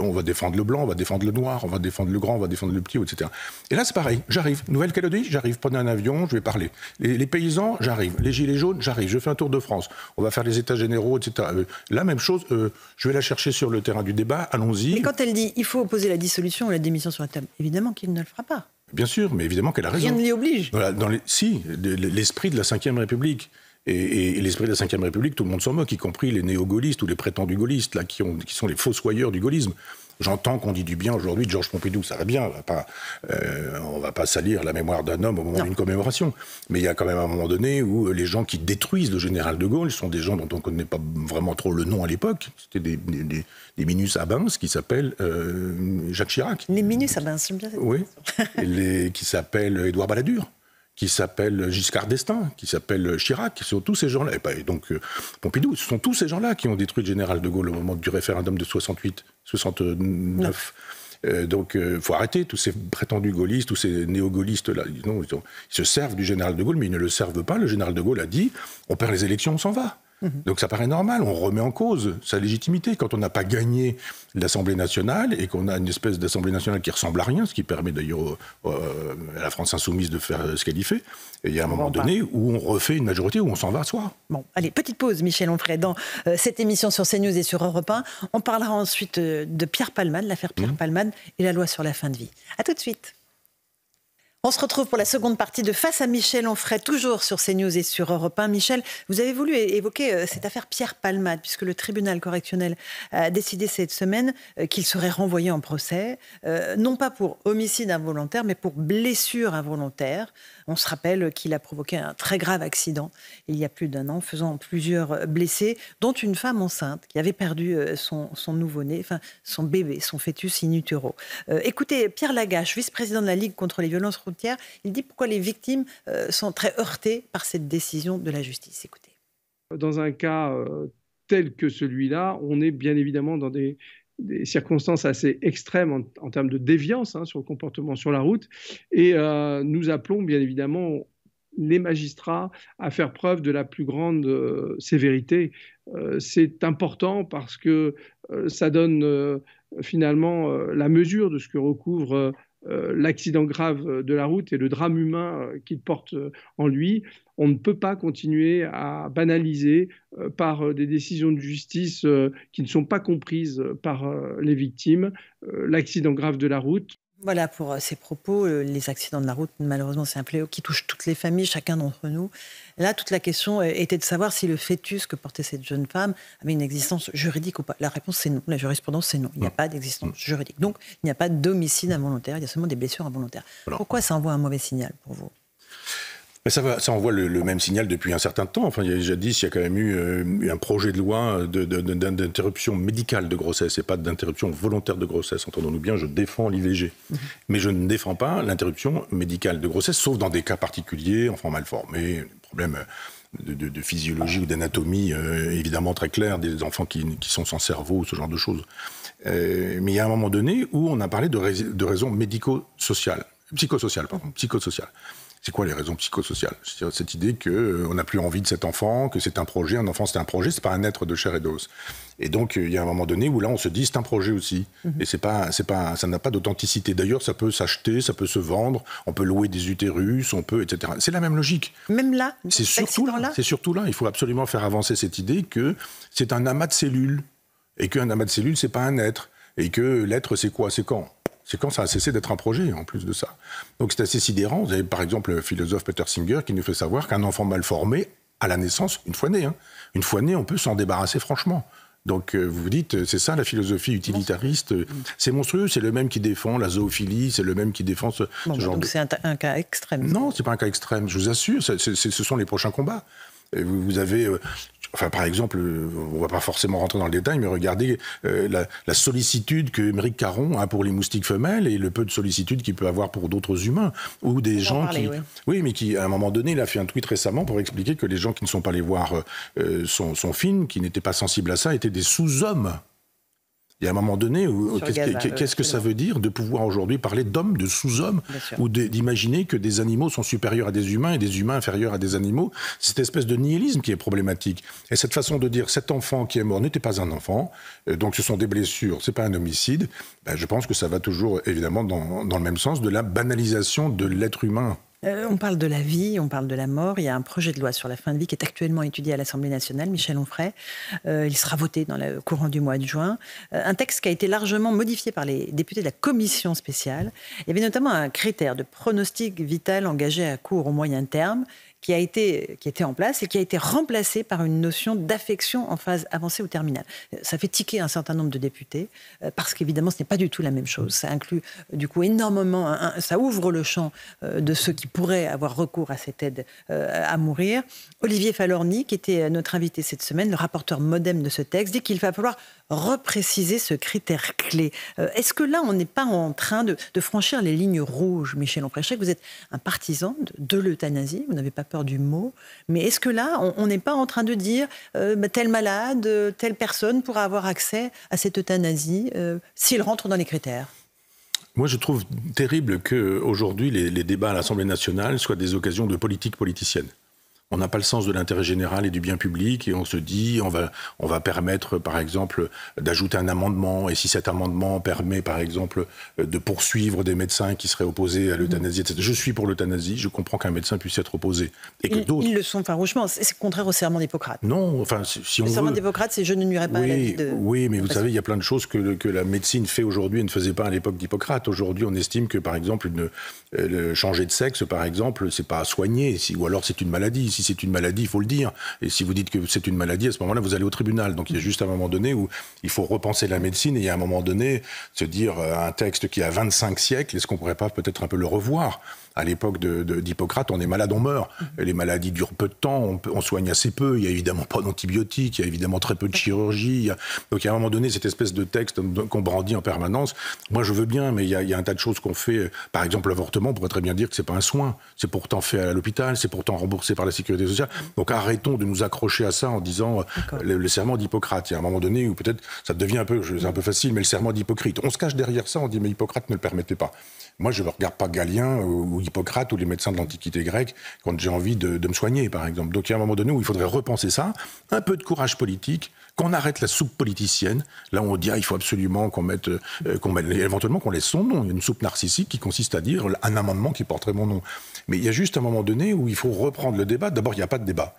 On va défendre le blanc, on va défendre le noir, on va défendre le grand, on va défendre le petit, etc. Et là, c'est pareil. J'arrive. Nouvelle-Calédonie, j'arrive. Prenez un avion, je vais parler. Les, paysans, j'arrive. Les gilets jaunes, j'arrive. Je fais un tour de France. On va faire les états généraux, etc. Euh, la même chose, euh, je vais la chercher sur le terrain du débat. Allons-y. Mais quand elle dit il faut opposer la dissolution ou la démission sur la table, évidemment qu'il ne le fera pas. Bien sûr, mais évidemment qu'elle a raison. Rien ne l'y oblige. dans les, si, l'esprit de la Ve République. Et, l'esprit de la Ve République, tout le monde s'en moque, y compris les néo-gaullistes ou les prétendus gaullistes, là, qui, ont, qui sont les soyeurs du gaullisme. J'entends qu'on dit du bien aujourd'hui de Georges Pompidou, ça va bien, on va pas, euh, va pas salir la mémoire d'un homme au moment d'une commémoration. Mais il y a quand même un moment donné où euh, les gens qui détruisent le général de Gaulle sont des gens dont on ne connaît pas vraiment trop le nom à l'époque. C'était des, des, des, minus abins qui s'appellent euh, Jacques Chirac. Les minus abins, j'aime bien cette Oui, les, qui s'appellent Édouard Balladur qui s'appelle Giscard d'Estaing, qui s'appelle Chirac, qui sont tous ces gens-là, et, ben, donc euh, Pompidou, ce sont tous ces gens-là qui ont détruit le général de Gaulle au moment du référendum de 68, 69. Euh, donc, euh, faut arrêter tous ces prétendus gaullistes, tous ces néo-gaullistes-là. ils, se servent du général de Gaulle, mais ils ne le servent pas. Le général de Gaulle a dit on perd les élections, on s'en va. Mhm. Donc ça paraît normal, on remet en cause sa légitimité. Quand on n'a pas gagné l'Assemblée nationale et qu'on a une espèce d'Assemblée nationale qui ressemble à rien, ce qui permet d'ailleurs euh, à la France insoumise de faire euh, ce qu'elle y fait, et il y a un moment bah. donné où on refait une majorité, où on s'en va à soi. Bon, allez, petite pause, Michel Onfray, dans euh, cette émission sur CNews et sur Europe 1. On parlera ensuite de Pierre Palman, l'affaire Pierre mhm. Palman et la loi sur la fin de vie. A tout de suite. On se retrouve pour la seconde partie de Face à Michel Onfray, toujours sur CNews et sur Europe 1. Michel, vous avez voulu évoquer euh, cette affaire Pierre Palmade, puisque le tribunal correctionnel a décidé cette semaine euh, qu'il serait renvoyé en procès, euh, non pas pour homicide involontaire, mais pour blessure involontaire. On se rappelle qu'il a provoqué un très grave accident il y a plus d'un an, faisant plusieurs blessés, dont une femme enceinte qui avait perdu euh, son, nouveau-né, enfin son bébé, son fœtus in utero. Euh, écoutez, Pierre Lagache, vice-président de la Ligue contre les violences routières, il dit pourquoi les victimes euh, sont très heurtées par cette décision de la justice. Écoutez. Dans un cas tel que celui-là, on est bien évidemment dans des des circonstances assez extrêmes en, termes de déviance hein, sur le comportement sur la route. Et euh, nous appelons bien évidemment les magistrats à faire preuve de la plus grande euh, sévérité. Euh, c'est important parce que ça donne finalement la mesure de ce que recouvre euh, l'accident grave euh, de la route et le drame humain euh, qu'il porte en lui, on ne peut pas continuer à banaliser par des décisions de justice qui ne sont pas comprises par les victimes l'accident grave de la route. Voilà pour euh, ces propos. Euh, les accidents de la route, malheureusement, c'est un fléau qui touche toutes les familles, chacun d'entre nous. Là, toute la question euh, était de savoir si le fœtus que portait cette jeune femme avait une existence juridique ou pas. La réponse, c'est non. La jurisprudence, c'est non. Il n'y a pas d'existence juridique. Donc, il n'y a pas d'homicide involontaire, il y a seulement des blessures involontaires. Pourquoi ça envoie un mauvais signal pour vous mais ça, envoie le, même signal depuis un certain temps. Enfin, il y a dit il y a quand même eu euh, un projet de loi d'interruption médicale de grossesse et pas d'interruption volontaire de grossesse. Entendons-nous bien, je défends l'IVG. Mm-hmm. Mais je ne défends pas l'interruption médicale de grossesse, sauf dans des cas particuliers, enfants mal formés, problèmes de, physiologie ou d'anatomie euh, évidemment très clairs, des enfants qui, sont sans cerveau, ce genre de choses. Euh, mais il y a un moment donné où on a parlé de, de raisons médico-sociales, psychosociales, pardon, psychosociales c'est quoi les raisons psychosociales C'est-à-dire Cette idée qu'on euh, n'a plus envie de cet enfant, que c'est un projet, un enfant c'est un projet, c'est pas un être de chair et d'os. Et donc euh, il y a un moment donné où là on se dit c'est un projet aussi, mhm. et c'est pas, c'est pas, ça n'a pas d'authenticité. D'ailleurs ça peut s'acheter, ça peut se vendre, on peut louer des utérus, on peut, etc. C'est la même logique. Même là, c'est surtout là, c'est surtout là. Il faut absolument faire avancer cette idée que c'est un amas de cellules et qu'un amas de cellules c'est pas un être et que l'être c'est quoi, c'est quand c'est quand ça a cessé d'être un projet, en plus de ça. Donc c'est assez sidérant. Vous avez par exemple le philosophe Peter Singer qui nous fait savoir qu'un enfant mal formé, à la naissance, une fois né, hein. une fois né, on peut s'en débarrasser franchement. Donc vous euh, vous dites, euh, c'est ça la philosophie utilitariste. Euh, c'est monstrueux, c'est le même qui défend la zoophilie, c'est le même qui défend ce, bah, genre donc c'est un, cas extrême. Non, c'est pas un cas extrême, je vous assure, ce sont les prochains combats. vous avez, Enfin, par exemple, euh, on ne va pas forcément rentrer dans le détail, mais regardez euh, la, sollicitude que Émeric Caron a pour les moustiques femelles et le peu de sollicitude qu'il peut avoir pour d'autres humains ou des gens qui, oui. mais qui à un moment donné, il a fait un tweet récemment pour expliquer que les gens qui ne sont pas allés voir euh, sont son film, qui n'étaient pas sensibles à ça, étaient des sous-hommes. Il y a un moment donné où qu'est-ce que ça veut dire de pouvoir aujourd'hui parler d'hommes, de sous-hommes, ou d'imaginer que des animaux sont supérieurs à des humains et des humains inférieurs à des animaux Cette espèce de nihilisme qui est problématique. Et cette façon de dire cet enfant qui est mort n'était pas un enfant, euh, donc ce sont des blessures, c'est pas un homicide, ben, je pense que ça va toujours évidemment dans le même sens de la banalisation de l'être humain. Euh, on parle de la vie, on parle de la mort. Il y a un projet de loi sur la fin de vie qui est actuellement étudié à l'Assemblée nationale, Michel Onfray. Euh, il sera voté dans le courant du mois de juin. Euh, un texte qui a été largement modifié par les députés de la commission spéciale. Il y avait notamment un critère de pronostic vital engagé à court ou moyen terme qui, a été, qui était en place et qui a été remplacée par une notion d'affection en phase avancée ou terminale. Ça fait tiquer un certain nombre de députés, euh, parce qu'évidemment, ce n'est pas du tout la même chose. Ça inclut euh, du coup énormément, ça ouvre le champ euh, de ceux qui pourraient avoir recours à cette aide à mourir. Olivier Falorni, qui était notre invité cette semaine, le rapporteur modem de ce texte, dit qu'il va falloir repréciser ce critère clé. Euh, est-ce que là, on n'est pas en train de, franchir les lignes rouges, Michel Lempreschek, Vous êtes un partisan de, l'euthanasie, vous n'avez pas peur du mot, mais est-ce que là, on n'est pas en train de dire euh, bah, tel malade, euh, telle personne pourra avoir accès à cette euthanasie euh, s'il rentre dans les critères moi, je trouve terrible qu'aujourd'hui, les, les débats à l'Assemblée nationale soient des occasions de politique politicienne on n'a pas le sens de l'intérêt général et du bien public et on se dit on va on va permettre par exemple d'ajouter un amendement et si cet amendement permet par exemple de poursuivre des médecins qui seraient opposés à l'euthanasie etc. Je suis pour l'euthanasie, je comprends qu'un médecin puisse être opposé et que d'autres ils le sont farouchement, c'est contraire au serment d'Hippocrate. Non, enfin si on le serment d'Hippocrate c'est je ne nuirai pas à la vie de Oui, mais vous savez, il y a plein de choses que, la médecine fait aujourd'hui et ne faisait pas à l'époque d'Hippocrate. Aujourd'hui, on estime que par exemple une, euh, changer de sexe par exemple, c'est pas à soigner si, ou alors c'est une maladie si c'est une maladie, il faut le dire. Et si vous dites que c'est une maladie, à ce moment-là, vous allez au tribunal. Donc il y a juste un moment donné où il faut repenser la médecine et il y a un moment donné se dire euh, un texte qui a 25 siècles, est-ce qu'on ne pourrait pas peut-être un peu le revoir à l'époque d'Hippocrate, on est malade, on meurt. Mm-hmm. les maladies durent peu de temps, on, soigne assez peu. Il n'y a évidemment pas d'antibiotiques, il y a évidemment très peu de chirurgie. Donc, il y a un moment donné, cette espèce de texte qu'on brandit en permanence, moi je veux bien, mais il y a, un tas de choses qu'on fait. Par exemple, l'avortement, on pourrait très bien dire que ce n'est pas un soin. C'est pourtant fait à l'hôpital, c'est pourtant remboursé par la sécurité sociale. Mm-hmm. Donc, arrêtons de nous accrocher à ça en disant euh, le, serment d'Hippocrate. Il y a un moment donné où peut-être ça devient un peu, un peu facile, mais le serment d'Hippocrate. On se cache derrière ça, on dit mais Hippocrate ne le permettait pas. Moi, je ne regarde pas Galien ou, Hippocrate ou les médecins de l'Antiquité grecque quand j'ai envie de, me soigner, par exemple. Donc, il y a un moment donné où il faudrait repenser ça, un peu de courage politique, qu'on arrête la soupe politicienne. Là, on dit, ah, il faut absolument qu'on mette, euh, qu'on mette, éventuellement qu'on laisse son nom. Il y a une soupe narcissique qui consiste à dire un amendement qui porterait mon nom. Mais il y a juste un moment donné où il faut reprendre le débat. D'abord, il n'y a pas de débat.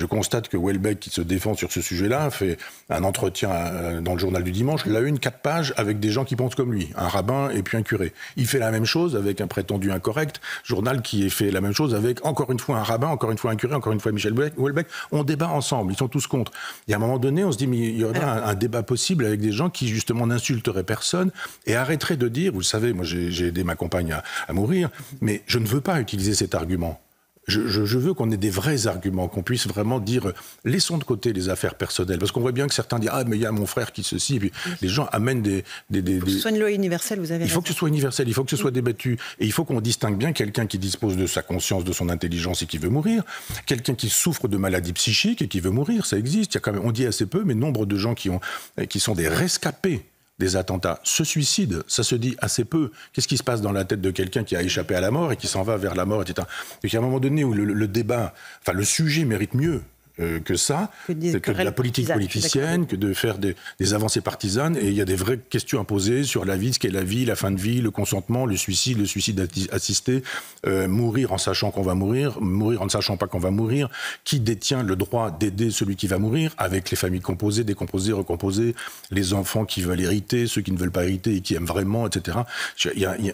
Je constate que Welbeck, qui se défend sur ce sujet-là, fait un entretien euh, dans le journal du dimanche, la une, quatre pages, avec des gens qui pensent comme lui, un rabbin et puis un curé. Il fait la même chose avec un prétendu incorrect, journal qui fait la même chose avec, encore une fois, un rabbin, encore une fois, un curé, encore une fois, Michel Welbeck. On débat ensemble, ils sont tous contre. Et à un moment donné, on se dit, mais il y aurait un, débat possible avec des gens qui, justement, n'insulteraient personne et arrêteraient de dire, vous le savez, moi j'ai aidé ma compagne à mourir, mais je ne veux pas utiliser cet argument. Je, veux qu'on ait des vrais arguments, qu'on puisse vraiment dire euh, laissons de côté les affaires personnelles. Parce qu'on voit bien que certains disent Ah, mais il y a mon frère qui se Et puis les gens amènent des. il faut que ce soit une loi universelle, vous avez Il faut que ce soit universel, il faut que ce soit débattu. Et il faut qu'on distingue bien quelqu'un qui dispose de sa conscience, de son intelligence et qui veut mourir, quelqu'un qui souffre de maladies psychiques et qui veut mourir. Ça existe. Il y a quand même, on dit assez peu, mais nombre de gens qui, ont, qui sont des rescapés des attentats ce suicide, ça se dit assez peu. Qu'est-ce qui se passe dans la tête de quelqu'un qui a échappé à la mort et qui s'en va vers la mort, etc. Donc il y a un moment donné où le débat, enfin le sujet mérite mieux euh, que ça, que, de la politique politicienne, que de faire des, avancées partisanes. Et il y a des vraies questions à poser sur la vie, ce qu'est la vie, la fin de vie, le consentement, le suicide, le suicide assisté, euh, mourir en sachant qu'on va mourir, mourir en ne sachant pas qu'on va mourir, qui détient le droit d'aider celui qui va mourir, avec les familles composées, décomposées, recomposées, les enfants qui veulent hériter, ceux qui ne veulent pas hériter et qui aiment vraiment, etc.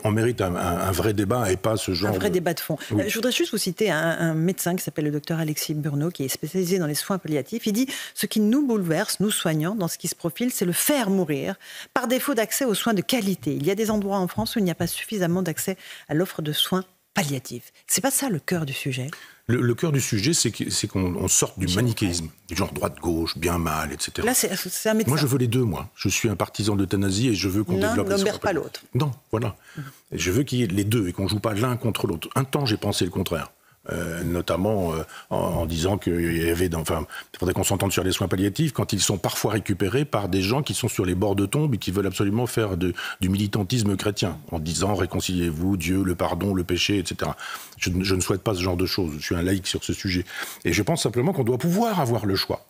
on mérite un, vrai débat et pas ce genre. Un vrai débat de fond. Euh, je voudrais juste vous citer un, un médecin qui s'appelle le docteur Alexis Burnot qui est spécialiste dans les soins palliatifs, il dit Ce qui nous bouleverse, nous soignants, dans ce qui se profile, c'est le faire mourir par défaut d'accès aux soins de qualité. Il y a des endroits en France où il n'y a pas suffisamment d'accès à l'offre de soins palliatifs. C'est pas ça le cœur du sujet le, cœur du sujet, c'est qu'on sorte du manichéisme, du genre droite-gauche, bien mal, etc. Là, c'est un Moi, je veux les deux, moi. Je suis un partisan d'euthanasie et je veux qu'on développe... L'un n'embête pas l'autre. Non, voilà. Mm-hmm. Je veux qu'il y ait les deux et qu'on ne joue pas l'un contre l'autre. Un temps, j'ai pensé le contraire. Euh, notamment euh, en, disant qu'il y avait, enfin, il faudrait qu'on s'entende sur les soins palliatifs quand ils sont parfois récupérés par des gens qui sont sur les bords de tombe et qui veulent absolument faire du militantisme chrétien en disant réconciliez-vous, Dieu, le pardon, le péché, etc. Je, je ne souhaite pas ce genre de choses. Je suis un laïc sur ce sujet et je pense simplement qu'on doit pouvoir avoir le choix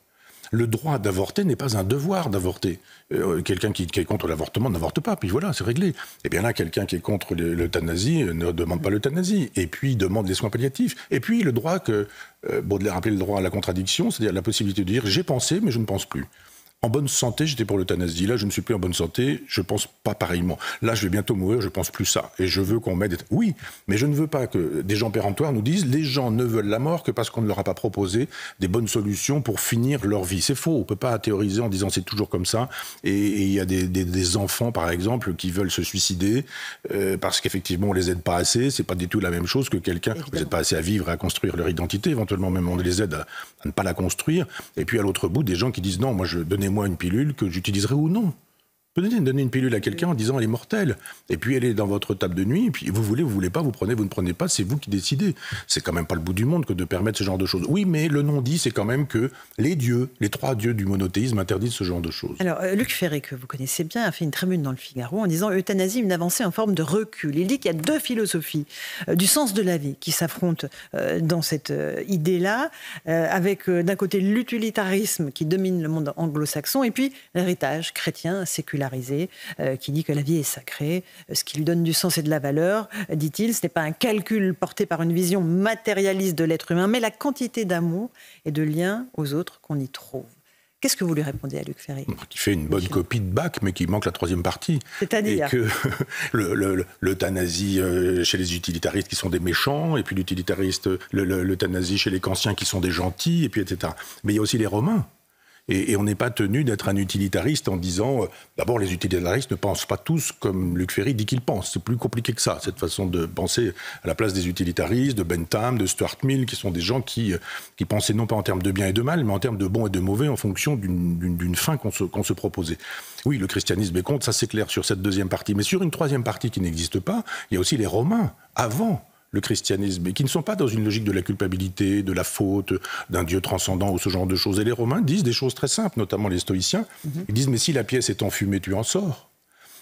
le droit d'avorter n'est pas un devoir d'avorter. Euh, quelqu'un qui, est contre l'avortement n'avorte pas, puis voilà, c'est réglé. Et eh bien là, quelqu'un qui est contre l'euthanasie euh, ne demande pas l'euthanasie, et puis demande des soins palliatifs. Et puis le droit que euh, Baudelaire appelait le droit à la contradiction, c'est-à-dire la possibilité de dire j'ai pensé, mais je ne pense plus en bonne santé, j'étais pour l'euthanasie. Là, je ne suis plus en bonne santé, je ne pense pas pareillement. Là, je vais bientôt mourir, je pense plus ça. Et je veux qu'on m'aide. Oui, mais je ne veux pas que des gens péremptoires nous disent les gens ne veulent la mort que parce qu'on ne leur a pas proposé des bonnes solutions pour finir leur vie. C'est faux. On peut pas théoriser en disant c'est toujours comme ça. Et il y a des, enfants, par exemple, qui veulent se suicider euh, parce qu'effectivement, on les aide pas assez. n'est pas du tout la même chose que quelqu'un. Vous n'êtes pas assez à vivre et à construire leur identité. Éventuellement, même on les aide à, ne pas la construire, et puis à l'autre bout, des gens qui disent non, moi, je, donnez-moi une pilule que j'utiliserai ou non. Vous pouvez donner une pilule à quelqu'un en disant elle est mortelle, et puis elle est dans votre table de nuit, et puis vous voulez, vous voulez pas, vous prenez, vous ne prenez pas, c'est vous qui décidez. C'est quand même pas le bout du monde que de permettre ce genre de choses. Oui, mais le non dit, c'est quand même que les dieux, les trois dieux du monothéisme interdisent ce genre de choses. Alors, euh, Luc Ferré, que vous connaissez bien, a fait une tribune dans le Figaro en disant euthanasie, une avancée en forme de recul. Il dit qu'il y a deux philosophies euh, du sens de la vie qui s'affrontent euh, dans cette idée-là, avec d'un côté l'utilitarisme qui domine le monde anglo-saxon, et puis l'héritage chrétien séculaire. Euh, qui dit que la vie est sacrée. Euh, ce qui lui donne du sens et de la valeur, dit-il, ce n'est pas un calcul porté par une vision matérialiste de l'être humain, mais la quantité d'amour et de lien aux autres qu'on y trouve. Qu'est-ce que vous lui répondez à Luc Ferry Qui fait une bonne copie de Bach, mais qui manque la troisième partie. C'est-à-dire que l'euthanasie euh, chez les utilitaristes qui sont des méchants, et puis l'utilitariste, l'euthanasie chez les canciens qui sont des gentils, et puis etc. Mais il y a aussi les Romains. Et, on n'est pas tenu d'être un utilitariste en disant, euh, d'abord, les utilitaristes ne pensent pas tous comme Luc Ferry dit qu'ils pensent. C'est plus compliqué que ça, cette façon de penser à la place des utilitaristes, de Bentham, de Stuart Mill, qui sont des gens euh, qui, pensaient non pas en termes de bien et de mal, mais en termes de bon et de mauvais en fonction d'une fin qu'on se, se proposait. Oui, le christianisme est contre, ça c'est clair sur cette deuxième partie. Mais sur une troisième partie qui n'existe pas, il y a aussi les Romains, avant le christianisme, et qui ne sont pas dans une logique de la culpabilité, de la faute, d'un Dieu transcendant ou ce genre de choses. Et les Romains disent des choses très simples, notamment les stoïciens. Mhm. Ils disent, mais si la pièce est enfumée, tu en sors.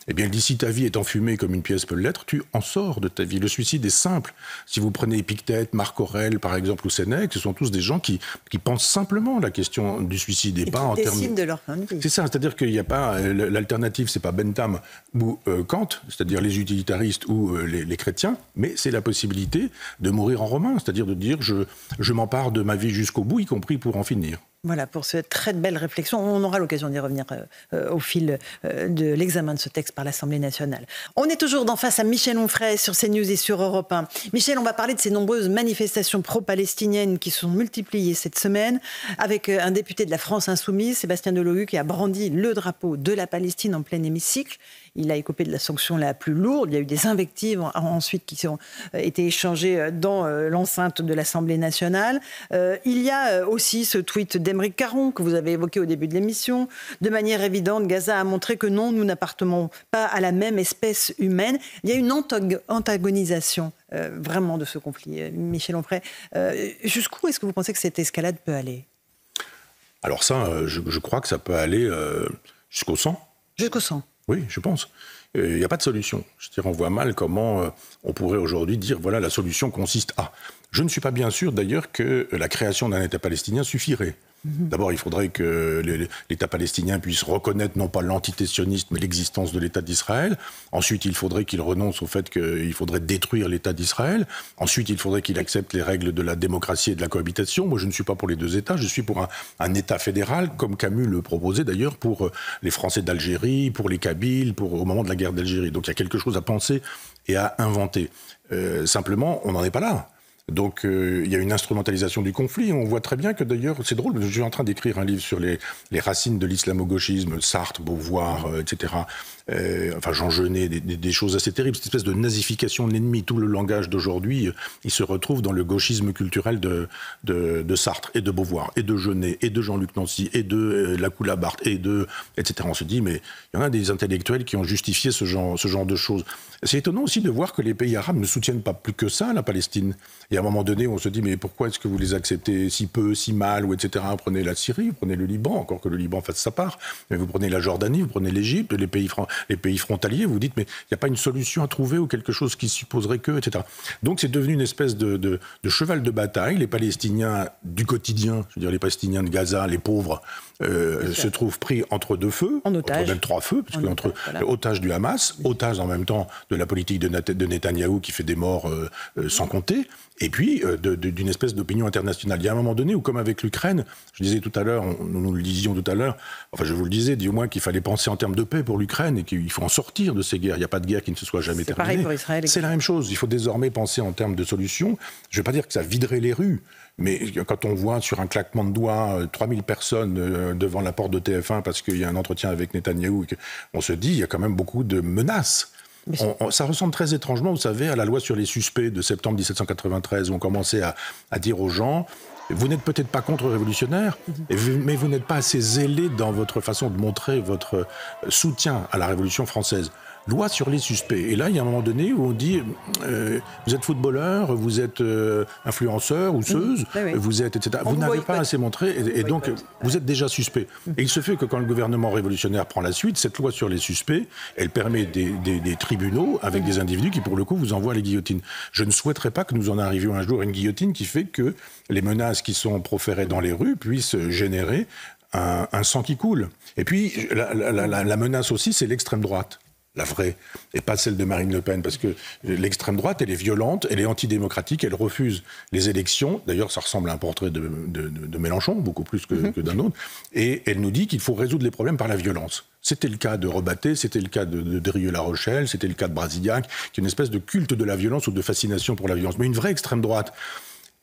Eh bien, d'ici ta vie est enfumée comme une pièce peut l'être, tu en sors de ta vie. Le suicide est simple. Si vous prenez Épictète, Marc Aurèle, par exemple, ou Sénèque, ce sont tous des gens qui, pensent simplement la question du suicide et, pas en termes. de leur fin C'est ça, c'est-à-dire qu'il n'y a pas. Euh, l'alternative, c'est pas Bentham ou euh, Kant, c'est-à-dire les utilitaristes ou euh, les, chrétiens, mais c'est la possibilité de mourir en romain, c'est-à-dire de dire je m'empare de ma vie jusqu'au bout, y compris pour en finir. Voilà, pour cette très belle réflexion. On aura l'occasion d'y revenir euh, euh, au fil euh, de l'examen de ce texte par l'Assemblée nationale. On est toujours d'en face à Michel Onfray sur CNews et sur Europe 1. Michel, on va parler de ces nombreuses manifestations pro-palestiniennes qui sont multipliées cette semaine, avec un député de la France insoumise, Sébastien Delogu, qui a brandi le drapeau de la Palestine en plein hémicycle. Il a écopé de la sanction la plus lourde. Il y a eu des invectives ensuite qui ont euh, été échangées euh, dans euh, l'enceinte de l'Assemblée nationale. il y a aussi ce tweet d'Emeric Caron que vous avez évoqué au début de l'émission. De manière évidente, Gaza a montré que non, nous n'appartenons pas à la même espèce humaine. Il y a une antagonisation vraiment de ce conflit. Michel Onfray, jusqu'où est-ce que vous pensez que cette escalade peut aller Alors ça, je, crois que ça peut aller jusqu'au sang. Jusqu'au sang. Oui, je pense. Il euh, n'y a pas de solution. Je on voit mal comment euh, on pourrait aujourd'hui dire voilà, la solution consiste à. Je ne suis pas bien sûr d'ailleurs que la création d'un État palestinien suffirait. Mhm. D'abord, il faudrait que l'État palestinien puisse reconnaître non pas l'entité mais l'existence de l'État d'Israël. Ensuite, il faudrait qu'il renonce au fait qu'il faudrait détruire l'État d'Israël. Ensuite, il faudrait qu'il accepte les règles de la démocratie et de la cohabitation. Moi, je ne suis pas pour les deux États, je suis pour un, État fédéral, comme Camus le proposait d'ailleurs pour euh, les Français d'Algérie, pour les Kabyles, pour, au moment de la guerre d'Algérie. Donc, il y a quelque chose à penser et à inventer. Euh, simplement, on n'en est pas là. Donc euh, il y a une instrumentalisation du conflit. On voit très bien que d'ailleurs, c'est drôle, je suis en train d'écrire un livre sur les, racines de l'islamo-gauchisme, Sartre, Beauvoir, euh, etc. Euh, enfin Jean Genet, des, choses assez terribles, cette espèce de nazification de l'ennemi. Tout le langage d'aujourd'hui, il se retrouve dans le gauchisme culturel de, de, Sartre et de Beauvoir et de Genet et de Jean-Luc Nancy et de Lacoulabarte et de etc. On se dit mais il y en a des intellectuels qui ont justifié ce genre, ce genre de choses. C'est étonnant aussi de voir que les pays arabes ne soutiennent pas plus que ça la Palestine à un moment donné, on se dit, mais pourquoi est-ce que vous les acceptez si peu, si mal, ou etc. Prenez la Syrie, prenez le Liban, encore que le Liban fasse sa part. Mais vous prenez la Jordanie, vous prenez l'Égypte, les pays, les pays frontaliers, vous dites, mais il n'y a pas une solution à trouver ou quelque chose qui supposerait que, etc. Donc c'est devenu une espèce de, cheval de bataille. Les Palestiniens du quotidien, je veux dire les Palestiniens de Gaza, les pauvres, euh, se trouvent pris entre deux feux, en otage. entre même trois feux, parce entre otage du Hamas, otage en même temps de la politique de, de Netanyahou qui fait des morts euh, euh, sans compter, et puis euh, d'une espèce d'opinion internationale. Il y a un moment donné où, comme avec l'Ukraine, je disais tout à l'heure, nous le disions tout à l'heure, enfin je vous le disais, du moins qu'il fallait penser en termes de paix pour l'Ukraine et qu'il faut en sortir de ces guerres. Il n'y a pas de guerre qui ne se soit jamais terminée. C'est la même chose. Il faut désormais penser en termes de solutions. Je ne vais pas dire que ça viderait les rues, mais quand on voit sur un claquement de doigts 3000 euh, personnes euh, devant la porte de TF1 parce qu'il y a un entretien avec Netanyahou, on se dit qu'il y a quand même beaucoup de menaces ça ressemble très étrangement, vous savez, à la loi sur les suspects de septembre 1793, où on commençait à, à dire aux gens, vous n'êtes peut-être pas contre-révolutionnaire, mhm. mais vous n'êtes pas assez zélé dans votre façon de montrer votre soutien à la Révolution française loi sur les suspects. Et là, il y a un moment donné où on dit euh, vous êtes footballeur, vous êtes euh, influenceur, ouseuse mmh. vous êtes, etc. vous n'avez pas assez montré, et, donc vous êtes déjà suspect. Mmh. Et il se fait que quand le gouvernement révolutionnaire prend la suite, cette loi sur les suspects, elle permet des, tribunaux avec mmh. des individus qui, pour le coup, vous envoient les guillotines. Je ne souhaiterais pas que nous en arrivions un jour à une guillotine qui fait que les menaces qui sont proférées dans les rues puissent générer un, sang qui coule. Et puis, la menace aussi, c'est l'extrême droite la vraie, et pas celle de Marine Le Pen, parce que l'extrême droite, elle est violente, elle est antidémocratique, elle refuse les élections. D'ailleurs, ça ressemble à un portrait de, Mélenchon, beaucoup plus mhm. que, d'un autre. Et elle nous dit qu'il faut résoudre les problèmes par la violence. C'était le cas de Rebatté, c'était le cas de, de la Rochelle, c'était le cas de Brasillac, qui est une espèce de culte de la violence ou de fascination pour la violence. Mais une vraie extrême droite,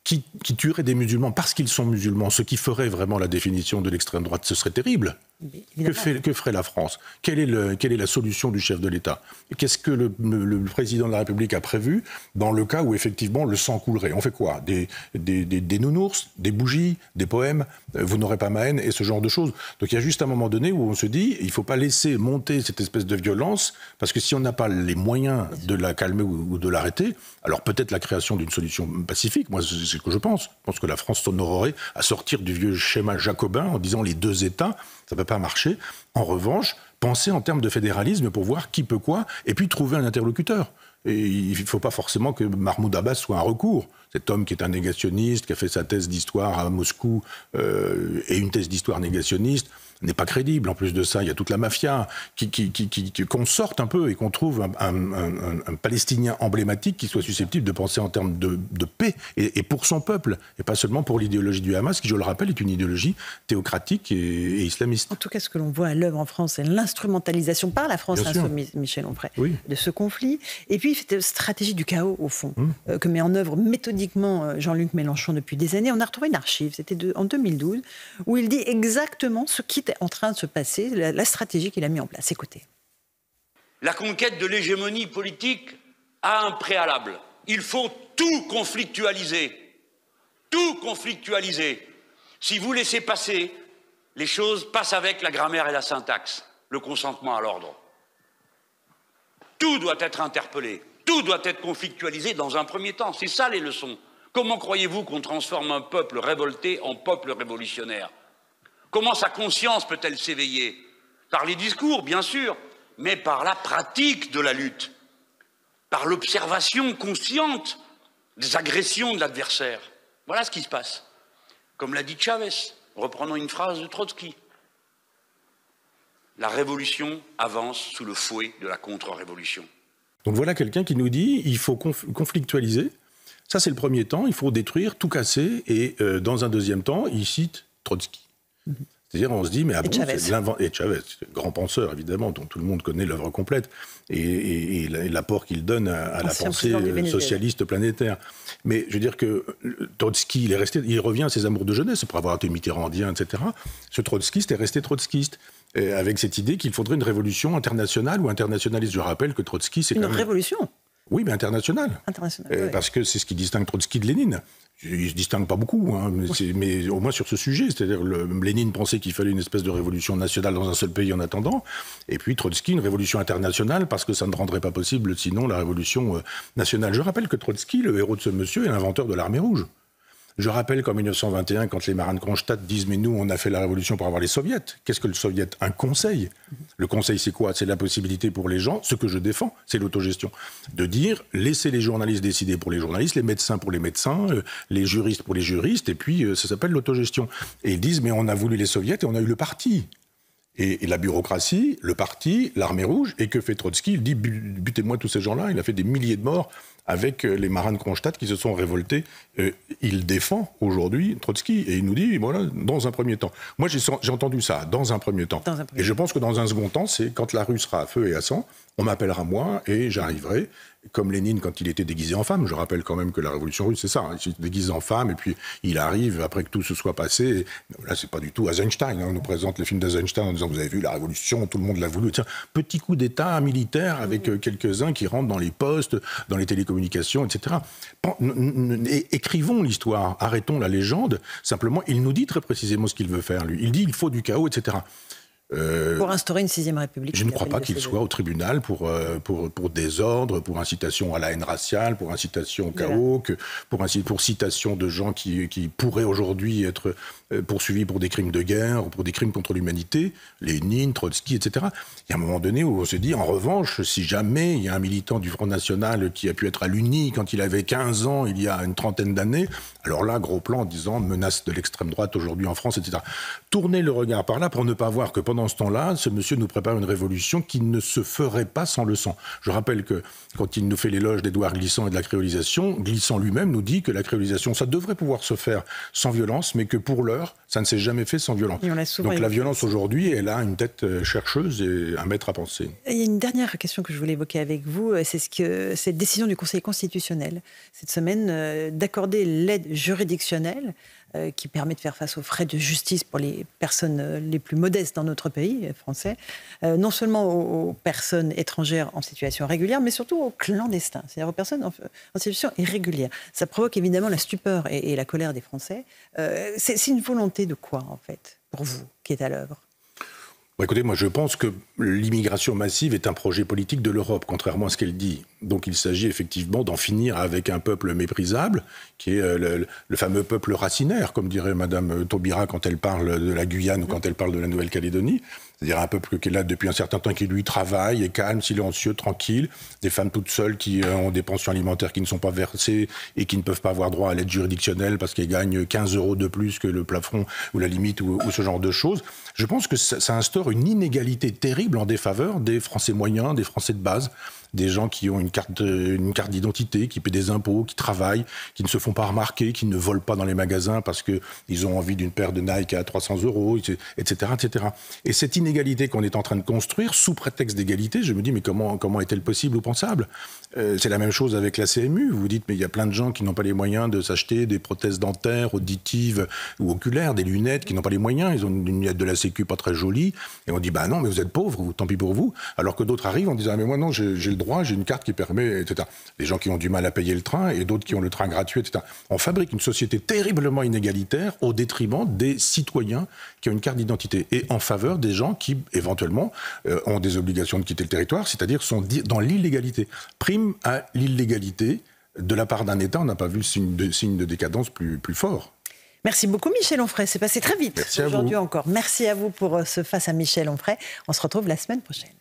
qui, tuerait des musulmans parce qu'ils sont musulmans, ce qui ferait vraiment la définition de l'extrême droite, ce serait terrible. Que, fait, que, ferait la France quelle est, le, quelle est, la solution du chef de l'État Qu'est-ce que le, président de la République a prévu dans le cas où effectivement le sang coulerait On fait quoi des, des, des, des, nounours, des bougies, des poèmes, euh, vous n'aurez pas ma haine et ce genre de choses. Donc il y a juste un moment donné où on se dit il ne faut pas laisser monter cette espèce de violence parce que si on n'a pas les moyens de la calmer ou, ou de l'arrêter, alors peut-être la création d'une solution pacifique, moi c'est ce que je pense. Je pense que la France s'honorerait à sortir du vieux schéma jacobin en disant les deux États ça ne peut pas marcher. En revanche, penser en termes de fédéralisme pour voir qui peut quoi, et puis trouver un interlocuteur. Et il ne faut pas forcément que Mahmoud Abbas soit un recours. Cet homme qui est un négationniste, qui a fait sa thèse d'histoire à Moscou, euh, et une thèse d'histoire négationniste, n'est pas crédible. En plus de ça, il y a toute la mafia qui, qui, qu'on un peu et qu'on trouve un, Palestinien emblématique qui soit susceptible de penser en termes de, paix et, pour son peuple, et pas seulement pour l'idéologie du Hamas, qui, je le rappelle, est une idéologie théocratique et, islamiste. En tout cas, ce que l'on voit à l'œuvre en France, c'est l'instrumentalisation par la France hein, Michel Onfray, de ce conflit. Et puis, cette stratégie du chaos, au fond, hum. euh, que met en œuvre méthodiquement euh, Jean-Luc Mélenchon depuis des années. On a retrouvé une archive, c'était en 2012, où il dit exactement ce qui en train de se passer, la, stratégie qu'il a mise en place. Écoutez. La conquête de l'hégémonie politique a un préalable. Il faut tout conflictualiser. Tout conflictualiser. Si vous laissez passer, les choses passent avec la grammaire et la syntaxe, le consentement à l'ordre. Tout doit être interpellé, tout doit être conflictualisé dans un premier temps. C'est ça les leçons. Comment croyez-vous qu'on transforme un peuple révolté en peuple révolutionnaire Comment sa conscience peut-elle s'éveiller Par les discours, bien sûr, mais par la pratique de la lutte, par l'observation consciente des agressions de l'adversaire. Voilà ce qui se passe. Comme l'a dit Chavez, reprenons une phrase de Trotsky. La révolution avance sous le fouet de la contre-révolution. Donc voilà quelqu'un qui nous dit il faut conflictualiser. Ça, c'est le premier temps. Il faut détruire, tout casser. Et euh, dans un deuxième temps, il cite Trotsky. Mhm. C'est-à-dire, on se dit, mais ah bon, l'invent. Et Chavez, grand penseur, évidemment, dont tout le monde connaît l'œuvre complète, et, l'apport qu'il donne à, la pensée euh, socialiste planétaire. Mais je veux dire que euh, Trotsky, il est resté, il revient à ses amours de jeunesse, pour avoir été mitterrandien, etc. Ce trotskiste est resté trotskiste. Avec cette idée qu'il faudrait une révolution internationale ou internationaliste. Je rappelle que Trotsky, c'est une révolution. Oui, mais international. Euh, parce que c'est ce qui distingue Trotsky de Lénine. Il ne se distingue pas beaucoup, hein, mais, au moins sur ce sujet. C'est-à-dire, Lénine pensait qu'il fallait une espèce de révolution nationale dans un seul pays en attendant, et puis Trotsky, une révolution internationale, parce que ça ne rendrait pas possible sinon la révolution euh, nationale. Je rappelle que Trotsky, le héros de ce monsieur, est l'inventeur de l'armée rouge. Je rappelle qu'en 1921, quand les marins de Kronstadt disent Mais nous, on a fait la révolution pour avoir les soviets, qu'est-ce que le soviet Un conseil. Le conseil, c'est quoi C'est la possibilité pour les gens, ce que je défends, c'est l'autogestion, de dire Laissez les journalistes décider pour les journalistes, les médecins pour les médecins, euh, les juristes pour les juristes, et puis euh, ça s'appelle l'autogestion. Et ils disent Mais on a voulu les soviets et on a eu le parti. Et, la bureaucratie, le parti, l'armée rouge. Et que fait Trotsky Il dit butez-moi tous ces gens-là. Il a fait des milliers de morts avec euh, les marins de Kronstadt qui se sont révoltés. Euh, il défend aujourd'hui Trotsky et il nous dit, voilà, dans un premier temps. Moi, j'ai entendu ça, dans un premier temps. et je pense que dans un second temps, c'est quand la rue sera à feu et à sang, on m'appellera moi et j'arriverai comme Lénine quand il était déguisé en femme. Je rappelle quand même que la révolution russe, c'est ça. Hein. il déguise en femme et puis il arrive après que tout se soit passé. là, c'est pas du tout Eisenstein. Hein. on nous présente les films d'Eisenstein en disant Vous avez vu la révolution, tout le monde l'a voulu. petit coup d'État militaire avec euh, quelques-uns qui rentrent dans les postes, dans les télécommunications, etc. Écrivons l'histoire, arrêtons la légende. Simplement, il nous dit très précisément ce qu'il veut faire, lui. Il dit Il faut du chaos, etc. Euh, pour instaurer une sixième république. Je ne crois pas qu'il soit au tribunal pour, euh, pour, pour désordre, pour incitation à la haine raciale, pour incitation au chaos, que, pour, pour citation de gens qui, qui pourraient aujourd'hui être euh, poursuivis pour des crimes de guerre pour des crimes contre l'humanité, Lénine, Trotsky, etc. Il y a un moment donné où on se dit, en revanche, si jamais il y a un militant du Front National qui a pu être à l'UNI quand il avait 15 ans, il y a une trentaine d'années, alors là, gros plan en disant menace de l'extrême droite aujourd'hui en France, etc. Tourner le regard par là pour ne pas voir que pendant en ce temps-là, ce monsieur nous prépare une révolution qui ne se ferait pas sans le sang. Je rappelle que quand il nous fait l'éloge d'Edouard Glissant et de la créolisation, Glissant lui-même nous dit que la créolisation, ça devrait pouvoir se faire sans violence, mais que pour l'heure, ça ne s'est jamais fait sans violence. Donc la violence aujourd'hui, elle a une tête euh, chercheuse et un maître à penser. il y a une dernière question que je voulais évoquer avec vous, euh, c'est que cette décision du Conseil constitutionnel cette semaine euh, d'accorder l'aide juridictionnelle euh, qui permet de faire face aux frais de justice pour les personnes euh, les plus modestes dans notre pays euh, français, non seulement aux, personnes étrangères en situation régulière, mais surtout aux clandestins, c'est-à-dire aux personnes en, situation irrégulière. Ça provoque évidemment la stupeur et, la colère des Français. c'est une volonté de quoi, en fait, pour vous, qui est à l'œuvre bah, écoutez, moi je pense que l'immigration massive est un projet politique de l'Europe, contrairement à ce qu'elle dit. Donc il s'agit effectivement d'en finir avec un peuple méprisable, qui est euh, le, fameux peuple racinaire, comme dirait Madame euh, Taubira quand elle parle de la Guyane ou quand elle parle de la Nouvelle-Calédonie. C'est-à-dire un peuple qui est là depuis un certain temps, qui lui travaille, est calme, silencieux, tranquille. Des femmes toutes seules qui euh, ont des pensions alimentaires qui ne sont pas versées et qui ne peuvent pas avoir droit à l'aide juridictionnelle parce qu'elles gagnent 15 euros de plus que le plafond ou la limite ou, ce genre de choses. Je pense que ça instaure une inégalité terrible en défaveur des Français moyens, des Français de base des gens qui ont une carte, euh, une carte d'identité, qui paient des impôts, qui travaillent, qui ne se font pas remarquer, qui ne volent pas dans les magasins parce qu'ils ont envie d'une paire de Nike à 300 euros, etc. etc. Et cette inégalité qu'on est en train de construire, sous prétexte d'égalité, je me dis, mais comment, comment est-elle possible ou pensable euh, C'est la même chose avec la CMU. Vous vous dites, mais il y a plein de gens qui n'ont pas les moyens de s'acheter des prothèses dentaires, auditives ou oculaires, des lunettes, qui n'ont pas les moyens. Ils ont une lunette de la Sécu pas très jolie. Et on dit, bah non, mais vous êtes pauvre, tant pis pour vous. Alors que d'autres arrivent en disant, ah, mais moi non, j'ai le droit, j'ai une carte qui permet, etc. Les gens qui ont du mal à payer le train et d'autres qui ont le train gratuit, etc. On fabrique une société terriblement inégalitaire au détriment des citoyens qui ont une carte d'identité et en faveur des gens qui, éventuellement, euh, ont des obligations de quitter le territoire, c'est-à-dire sont dans l'illégalité. Prime à l'illégalité de la part d'un État, on n'a pas vu le signe de, signe de décadence plus, plus fort. Merci beaucoup Michel Onfray, c'est passé très vite aujourd'hui encore. Merci à vous pour euh, ce face à Michel Onfray. On se retrouve la semaine prochaine.